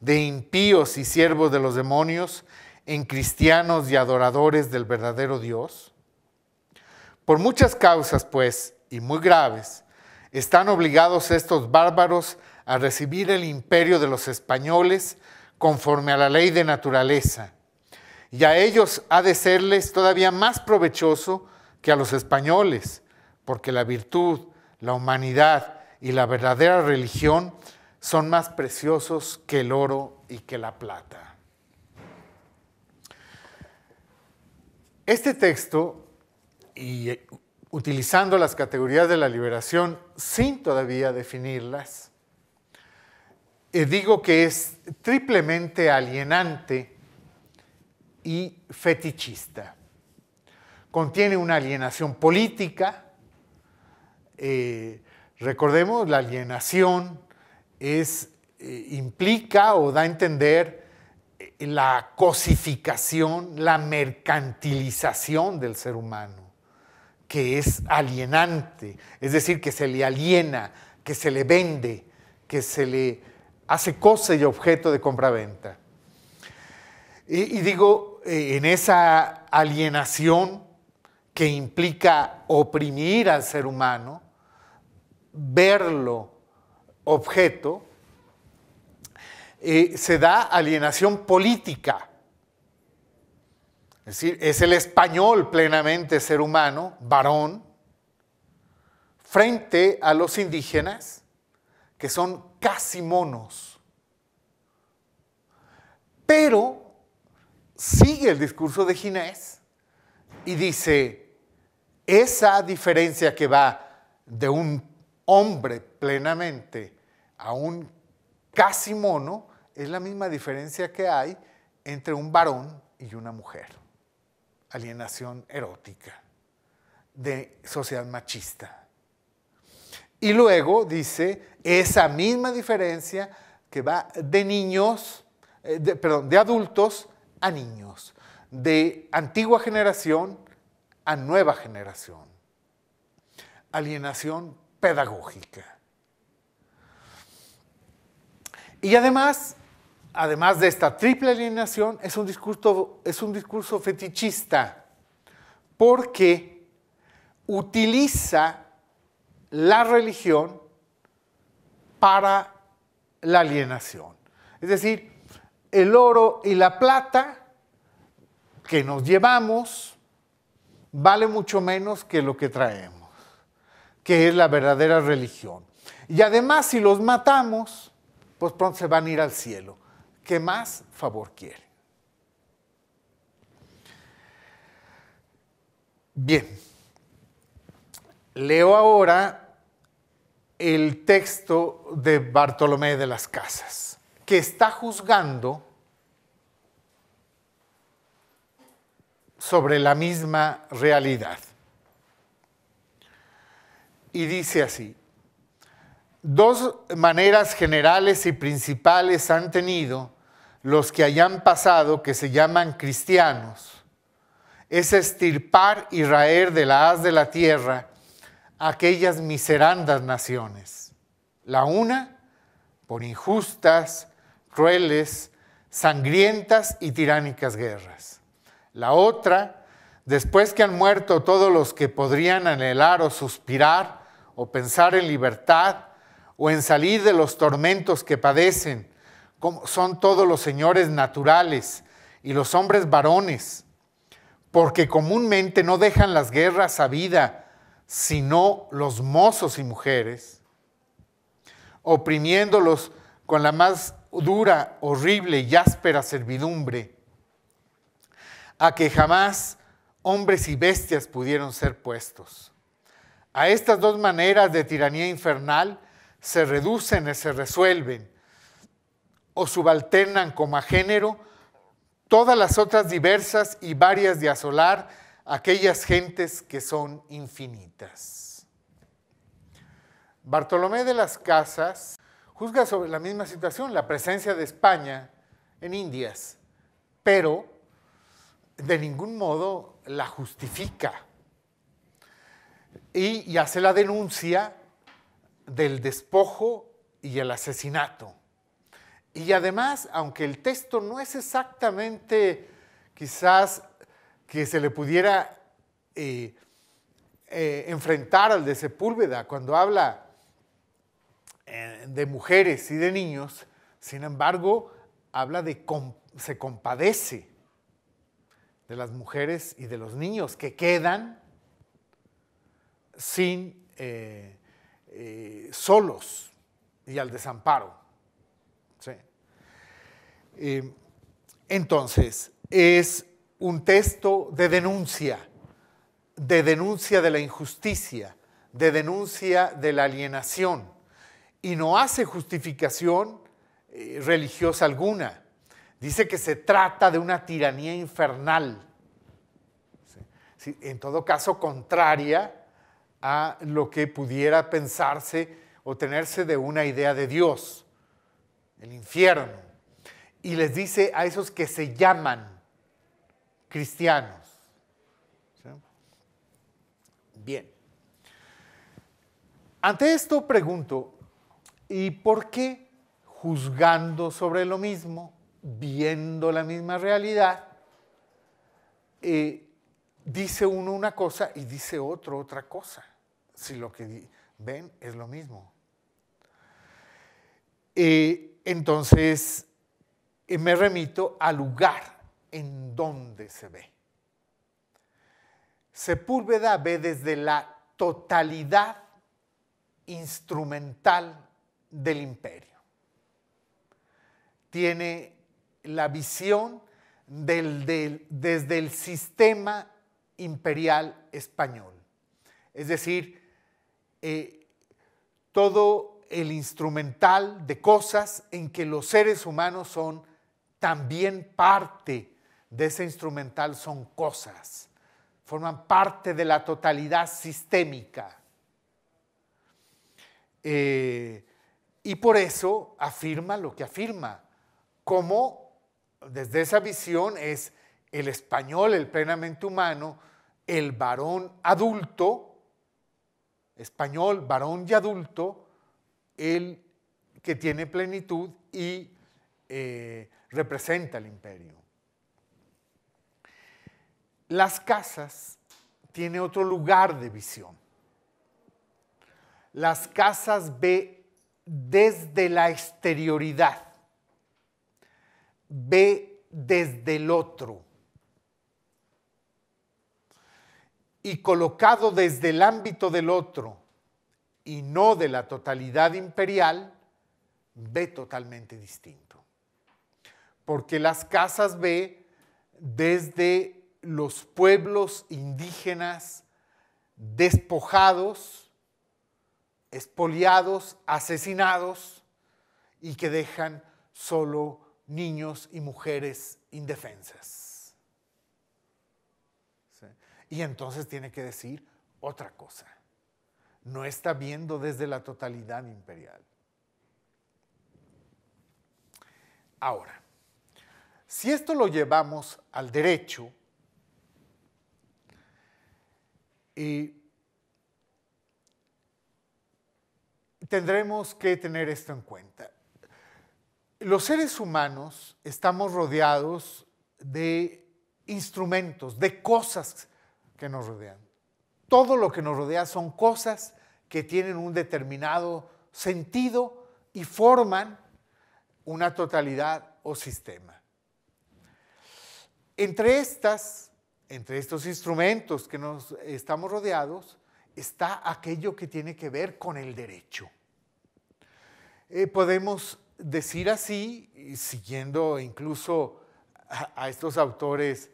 de impíos y siervos de los demonios en cristianos y adoradores del verdadero Dios? Por muchas causas, pues, y muy graves, están obligados estos bárbaros a recibir el imperio de los españoles conforme a la ley de naturaleza. Y a ellos ha de serles todavía más provechoso que a los españoles, porque la virtud, la humanidad y la verdadera religión son más preciosos que el oro y que la plata. Este texto, y eh, utilizando las categorías de la liberación sin todavía definirlas, eh, digo que es triplemente alienante y fetichista. Contiene una alienación política. Eh, recordemos, la alienación implica o da a entender la cosificación, la mercantilización del ser humano, que es alienante, es decir, que se le aliena, que se le vende, que se le hace cosa y objeto de compra-venta. y digo, eh, en esa alienación que implica oprimir al ser humano, verlo objeto, eh, se da alienación política. Es decir, es el español plenamente ser humano, varón, frente a los indígenas, que son casi monos. Pero sigue el discurso de Ginés y dice, esa diferencia que va de un hombre plenamente a un casi mono es la misma diferencia que hay entre un varón y una mujer. Alienación erótica, de sociedad machista. Y luego dice, esa misma diferencia que va de niños, eh, perdón, de adultos a niños, de antigua generación a nueva generación. Alienación pedagógica. Y además además de esta triple alienación, es un discurso, es un discurso fetichista porque utiliza la religión para la alienación. Es decir, el oro y la plata que nos llevamos vale mucho menos que lo que traemos, que es la verdadera religión. Y además, si los matamos, pues pronto se van a ir al cielo que más favor quiere. Bien, leo ahora el texto de Bartolomé de las Casas, que está juzgando sobre la misma realidad. Y dice así, dos maneras generales y principales han tenido los que hayan pasado que se llaman cristianos, es estirpar y raer de la haz de la tierra aquellas miserandas naciones, la una por injustas, crueles, sangrientas y tiránicas guerras, la otra después que han muerto todos los que podrían anhelar o suspirar o pensar en libertad o en salir de los tormentos que padecen son todos los señores naturales y los hombres varones, porque comúnmente no dejan las guerras a vida, sino los mozos y mujeres, oprimiéndolos con la más dura, horrible y áspera servidumbre, a que jamás hombres y bestias pudieron ser puestos. A estas dos maneras de tiranía infernal se reducen y se resuelven o subalternan como a género todas las otras diversas y varias de asolar aquellas gentes que son infinitas. Bartolomé de las Casas juzga sobre la misma situación, la presencia de España en Indias, pero de ningún modo la justifica y, y hace la denuncia del despojo y el asesinato. Y además, aunque el texto no es exactamente quizás que se le pudiera eh, eh, enfrentar al de Sepúlveda cuando habla eh, de mujeres y de niños, sin embargo, habla de se compadece de las mujeres y de los niños que quedan sin solos y al desamparo. Eh, entonces, es un texto de denuncia, de denuncia de la injusticia, de denuncia de la alienación, y no hace justificación eh, religiosa alguna. Dice que se trata de una tiranía infernal, en todo caso contraria a lo que pudiera pensarse o tenerse de una idea de Dios, el infierno y les dice a esos que se llaman cristianos. Bien. Ante esto pregunto, ¿y por qué juzgando sobre lo mismo, viendo la misma realidad, eh, dice uno una cosa y dice otro otra cosa? Si lo que ven es lo mismo. Eh, entonces, y me remito al lugar en donde se ve. Sepúlveda ve desde la totalidad instrumental del imperio. Tiene la visión desde el sistema imperial español. Es decir, eh, todo el instrumental de cosas en que los seres humanos son también parte de ese instrumental son cosas, forman parte de la totalidad sistémica. Eh, y por eso afirma lo que afirma, como desde esa visión es el español, el plenamente humano, el varón adulto, español, varón y adulto, el que tiene plenitud y eh, representa el imperio. Las casas tiene otro lugar de visión. Las casas ve desde la exterioridad, ve desde el otro. Y colocado desde el ámbito del otro y no de la totalidad imperial, ve totalmente distinto porque las casas ve desde los pueblos indígenas despojados, espoliados, asesinados y que dejan solo niños y mujeres indefensas. Y entonces tiene que decir otra cosa. No está viendo desde la totalidad imperial. Ahora, si esto lo llevamos al derecho, y tendremos que tener esto en cuenta. Los seres humanos estamos rodeados de instrumentos, de cosas que nos rodean. Todo lo que nos rodea son cosas que tienen un determinado sentido y forman una totalidad o sistema. Entre estas, entre estos instrumentos que nos estamos rodeados, está aquello que tiene que ver con el derecho. Eh, podemos decir así, siguiendo incluso a, estos autores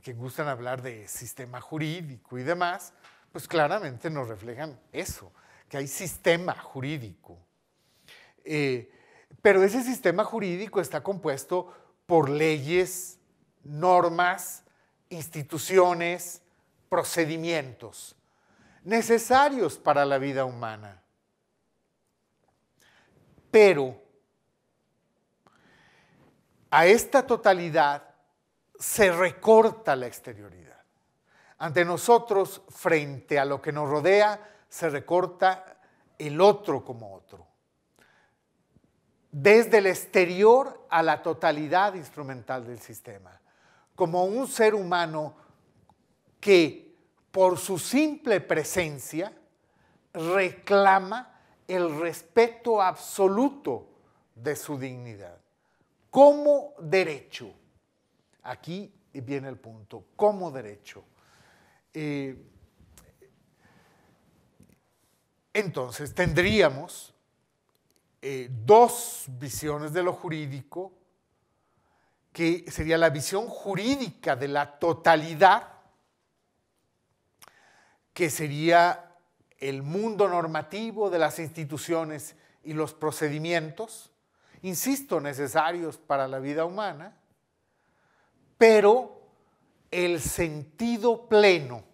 que gustan hablar de sistema jurídico y demás, pues claramente nos reflejan eso, que hay sistema jurídico. Eh, pero ese sistema jurídico está compuesto por leyes normas, instituciones, procedimientos necesarios para la vida humana. Pero a esta totalidad se recorta la exterioridad. Ante nosotros, frente a lo que nos rodea, se recorta el otro como otro. Desde el exterior a la totalidad instrumental del sistema como un ser humano que por su simple presencia reclama el respeto absoluto de su dignidad como derecho. Aquí viene el punto, como derecho. Eh, entonces tendríamos eh, dos visiones de lo jurídico que sería la visión jurídica de la totalidad, que sería el mundo normativo de las instituciones y los procedimientos, insisto, necesarios para la vida humana, pero el sentido pleno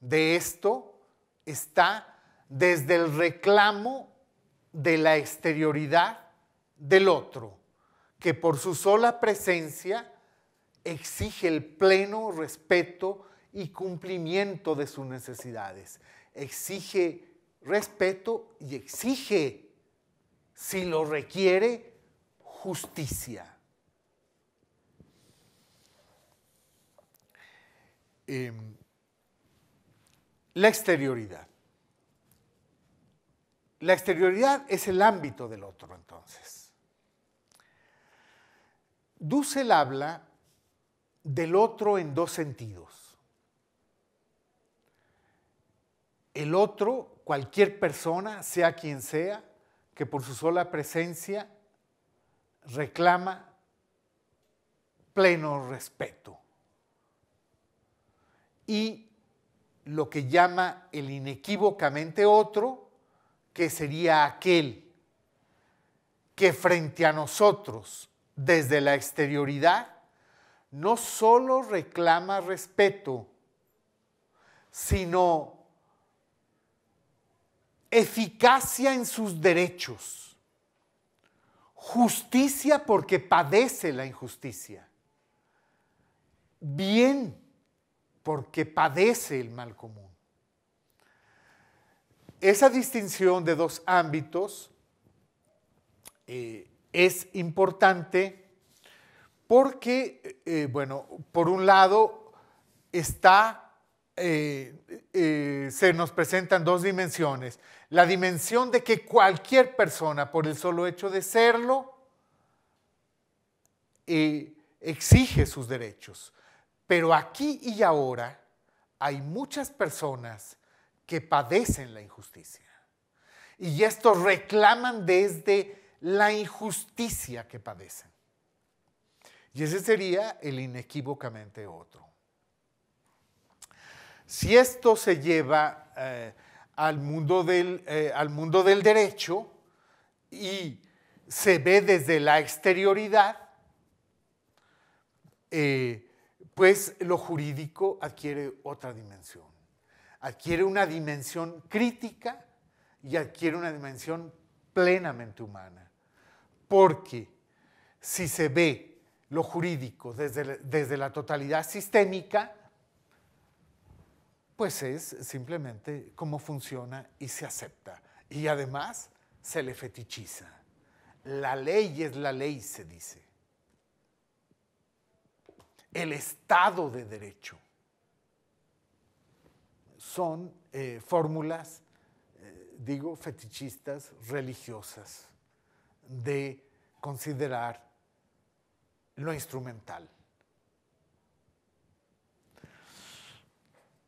de esto está desde el reclamo de la exterioridad del otro que por su sola presencia exige el pleno respeto y cumplimiento de sus necesidades. Exige respeto y exige, si lo requiere, justicia. Em, la exterioridad. La exterioridad es el ámbito del otro entonces. Dussel habla del otro en dos sentidos. El otro, cualquier persona, sea quien sea, que por su sola presencia reclama pleno respeto. Y lo que llama el inequívocamente otro, que sería aquel que frente a nosotros desde la exterioridad no solo reclama respeto, sino eficacia en sus derechos, justicia porque padece la injusticia, bien porque padece el mal común. Esa distinción de dos ámbitos eh, es importante porque, eh, eh, bueno, por un lado está, eh, se nos presentan dos dimensiones. La dimensión de que cualquier persona, por el solo hecho de serlo, exige sus derechos. Pero aquí y ahora hay muchas personas que padecen la injusticia. Y esto reclaman desde la injusticia que padecen. Y ese sería el inequívocamente otro. Si esto se lleva eh, al, mundo del, eh, al mundo del derecho y se ve desde la exterioridad, eh, pues lo jurídico adquiere otra dimensión. Adquiere una dimensión crítica y adquiere una dimensión plenamente humana porque si se ve lo jurídico desde, la totalidad sistémica, pues es simplemente cómo funciona y se acepta. Y además se le fetichiza. La ley es la ley, se dice. El Estado de Derecho. Son eh, fórmulas, eh, digo, fetichistas religiosas de considerar lo instrumental.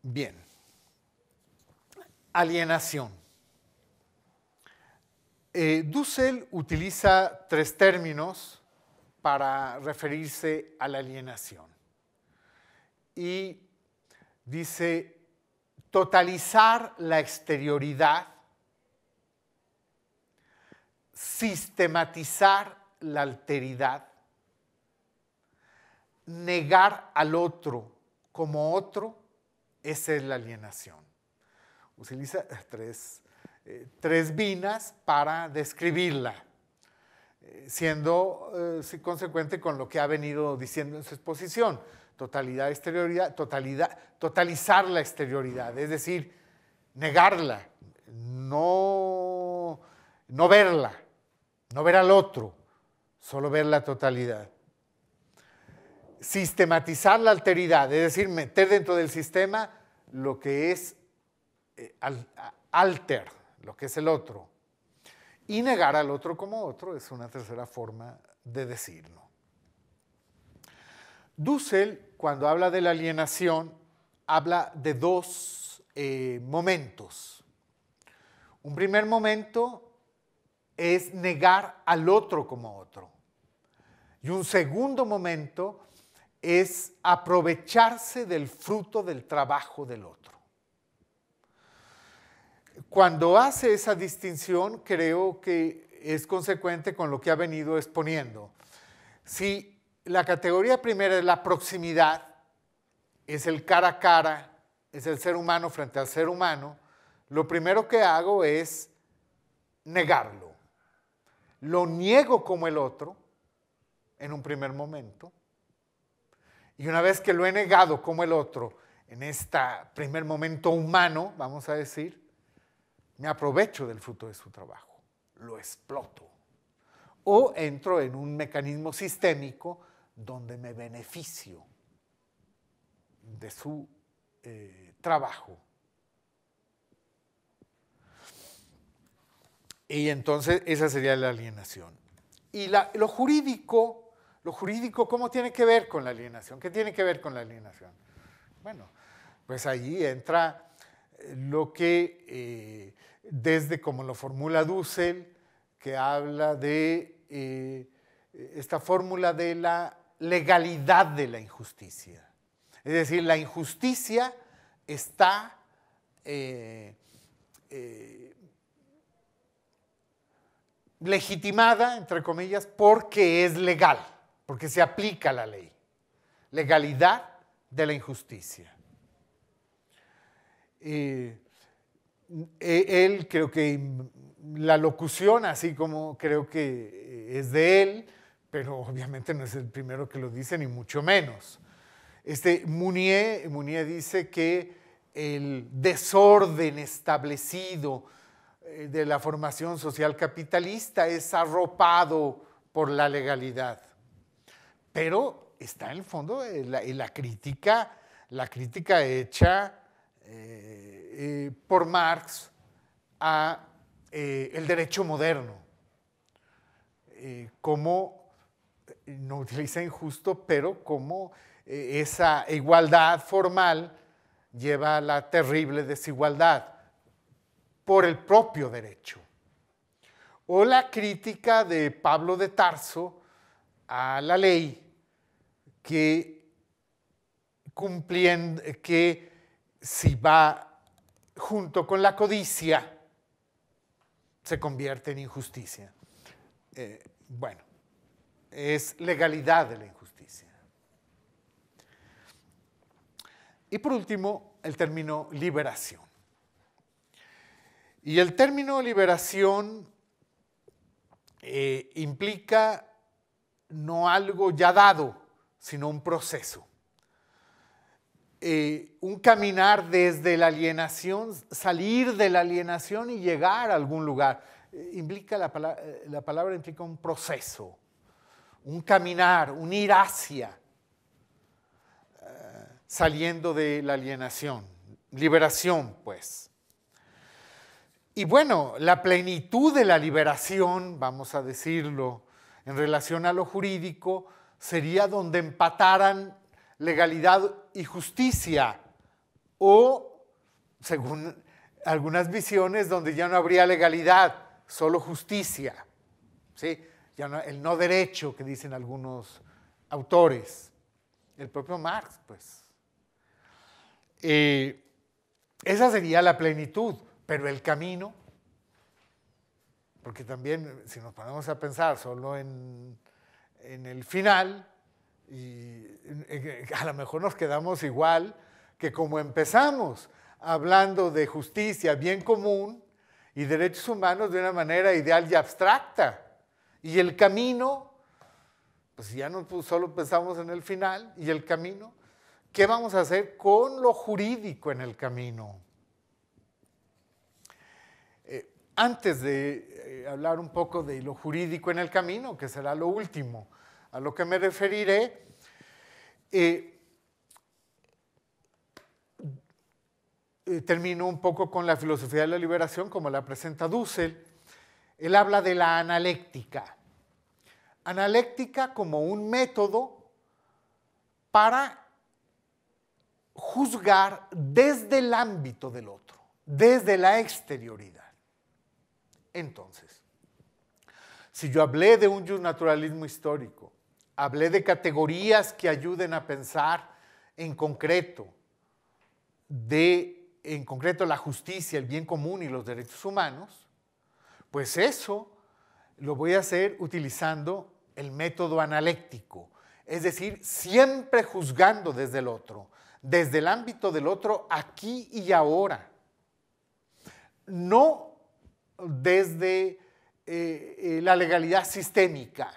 Bien, alienación. Eh, Dussel utiliza tres términos para referirse a la alienación. Y dice, totalizar la exterioridad sistematizar la alteridad, negar al otro como otro, esa es la alienación. Utiliza tres, eh, vinas para describirla, eh, siendo eh, consecuente con lo que ha venido diciendo en su exposición. Totalidad, exterioridad, totalidad, totalizar la exterioridad, es decir, negarla, no, no verla, no ver al otro, solo ver la totalidad. Sistematizar la alteridad, es decir, meter dentro del sistema lo que es eh, alter, lo que es el otro. Y negar al otro como otro es una tercera forma de decirlo. Dussel, cuando habla de la alienación, habla de dos eh, momentos. Un primer momento es negar al otro como otro. Y un segundo momento es aprovecharse del fruto del trabajo del otro. Cuando hace esa distinción, creo que es consecuente con lo que ha venido exponiendo. Si la categoría primera es la proximidad, es el cara a cara, es el ser humano frente al ser humano, lo primero que hago es negarlo lo niego como el otro en un primer momento. Y una vez que lo he negado como el otro en este primer momento humano, vamos a decir, me aprovecho del fruto de su trabajo, lo exploto. O entro en un mecanismo sistémico donde me beneficio de su eh, trabajo Y entonces esa sería la alienación. Y lo jurídico, lo jurídico, ¿cómo tiene que ver con la alienación? ¿Qué tiene que ver con la alienación? Bueno, pues ahí entra lo que eh, desde como lo formula Dussel, que habla de eh, esta fórmula de la legalidad de la injusticia. Es decir, la injusticia está eh, legitimada, entre comillas, porque es legal, porque se aplica la ley. Legalidad de la injusticia. E, él creo que la locución, así como creo que eh, es de él, pero obviamente no es el primero que lo dice, ni mucho menos. Este, Mounier dice que el desorden establecido, eh, de la formación social capitalista, es arropado por la legalidad. Pero está en el fondo eh, la, crítica, la crítica hecha eh, por Marx a el derecho moderno, como, no utiliza injusto, pero como esa igualdad formal lleva a la terrible desigualdad por el propio derecho. O la crítica de Pablo de Tarso a la ley que, cumpliendo, que si va junto con la codicia, se convierte en injusticia. Eh, bueno, es legalidad de la injusticia. Y por último, el término liberación. Y el término liberación eh, implica no algo ya dado, sino un proceso. Eh, un caminar desde la alienación, salir de la alienación y llegar a algún lugar. Eh, implica la, la palabra implica un proceso, un caminar, un ir hacia, saliendo de la alienación. Liberación, pues. Y bueno, la plenitud de la liberación, vamos a decirlo, en relación a lo jurídico, sería donde empataran legalidad y justicia, o, según algunas visiones, donde ya no habría legalidad, solo justicia, ¿sí? ya el no derecho que dicen algunos autores, el propio Marx, pues. Eh, esa sería la plenitud pero el camino, porque también si nos ponemos a pensar solo en, el final, y a lo mejor nos quedamos igual que como empezamos, hablando de justicia, bien común y derechos humanos de una manera ideal y abstracta. Y el camino, pues ya no pues solo pensamos en el final y el camino, ¿qué vamos a hacer con lo jurídico en el camino? antes de eh, hablar un poco de lo jurídico en el camino, que será lo último a lo que me referiré, eh, eh, termino un poco con la filosofía de la liberación como la presenta Dussel. Él habla de la analéctica. Analéctica como un método para juzgar desde el ámbito del otro, desde la exterioridad. Entonces, si yo hablé de un naturalismo histórico, hablé de categorías que ayuden a pensar en concreto, de en concreto la justicia, el bien común y los derechos humanos, pues eso lo voy a hacer utilizando el método analéctico, es decir, siempre juzgando desde el otro, desde el ámbito del otro aquí y ahora. No desde eh, eh, la legalidad sistémica,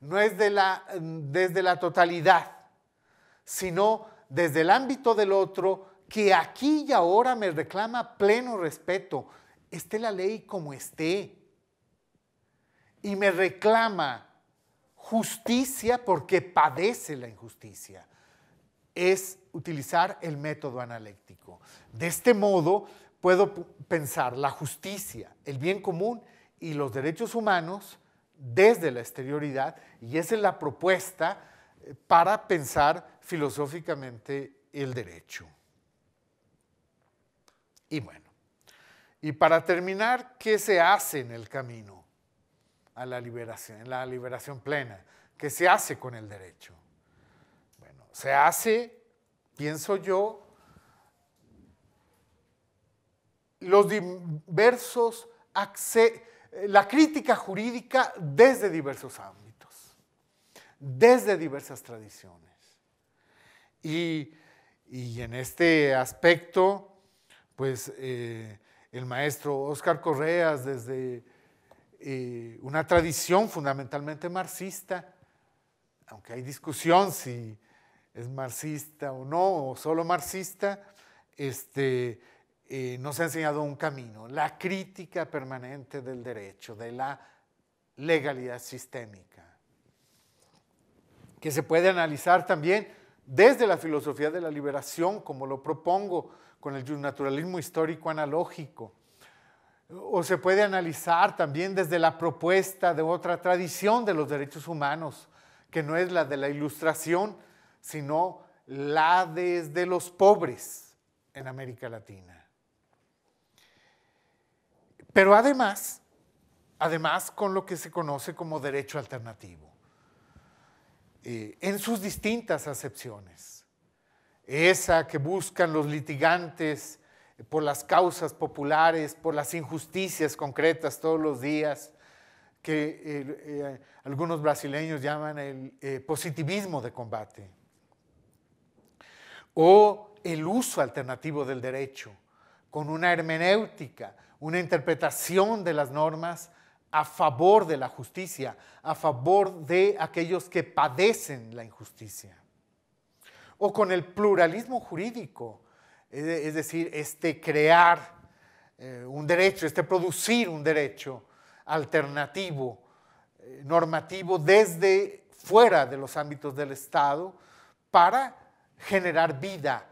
no es de la, desde la totalidad, sino desde el ámbito del otro que aquí y ahora me reclama pleno respeto, esté la ley como esté, y me reclama justicia porque padece la injusticia, es utilizar el método analéctico. De este modo, puedo pensar la justicia, el bien común y los derechos humanos desde la exterioridad y esa es la propuesta eh, para pensar filosóficamente el derecho. Y bueno, y para terminar, ¿qué se hace en el camino a la liberación, en la liberación plena? ¿Qué se hace con el derecho? Bueno, se hace, pienso yo, los diversos eh, la crítica jurídica desde diversos ámbitos, desde diversas tradiciones. Y, y en este aspecto, pues eh, el maestro Oscar Correas, desde eh, una tradición fundamentalmente marxista, aunque hay discusión si es marxista o no, o solo marxista, este, eh, nos ha enseñado un camino, la crítica permanente del derecho, de la legalidad sistémica, que se puede analizar también desde la filosofía de la liberación, como lo propongo con el naturalismo histórico analógico, o se puede analizar también desde la propuesta de otra tradición de los derechos humanos, que no es la de la ilustración, sino la desde los pobres en América Latina. Pero además, además con lo que se conoce como derecho alternativo, eh, en sus distintas acepciones. Esa que buscan los litigantes por las causas populares, por las injusticias concretas todos los días, que eh, eh, algunos brasileños llaman el positivismo de combate, o el uso alternativo del derecho, con una hermenéutica una interpretación de las normas a favor de la justicia, a favor de aquellos que padecen la injusticia. O con el pluralismo jurídico, eh, es decir, este crear eh, un derecho, este producir un derecho alternativo, eh, normativo, desde fuera de los ámbitos del Estado para generar vida,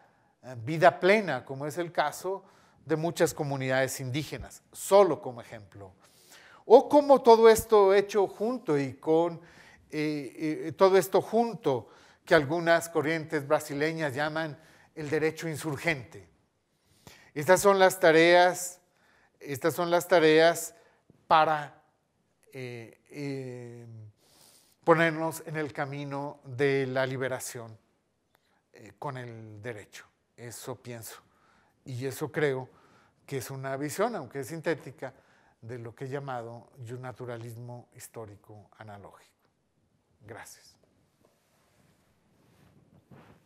vida plena, como es el caso de muchas comunidades indígenas, solo como ejemplo. O como todo esto hecho junto y con eh, eh, todo esto junto que algunas corrientes brasileñas llaman el derecho insurgente. Estas son las tareas, estas son las tareas para eh, ponernos en el camino de la liberación con el derecho. Eso pienso y eso creo que es una visión, aunque es sintética, de lo que he llamado un naturalismo histórico analógico. Gracias.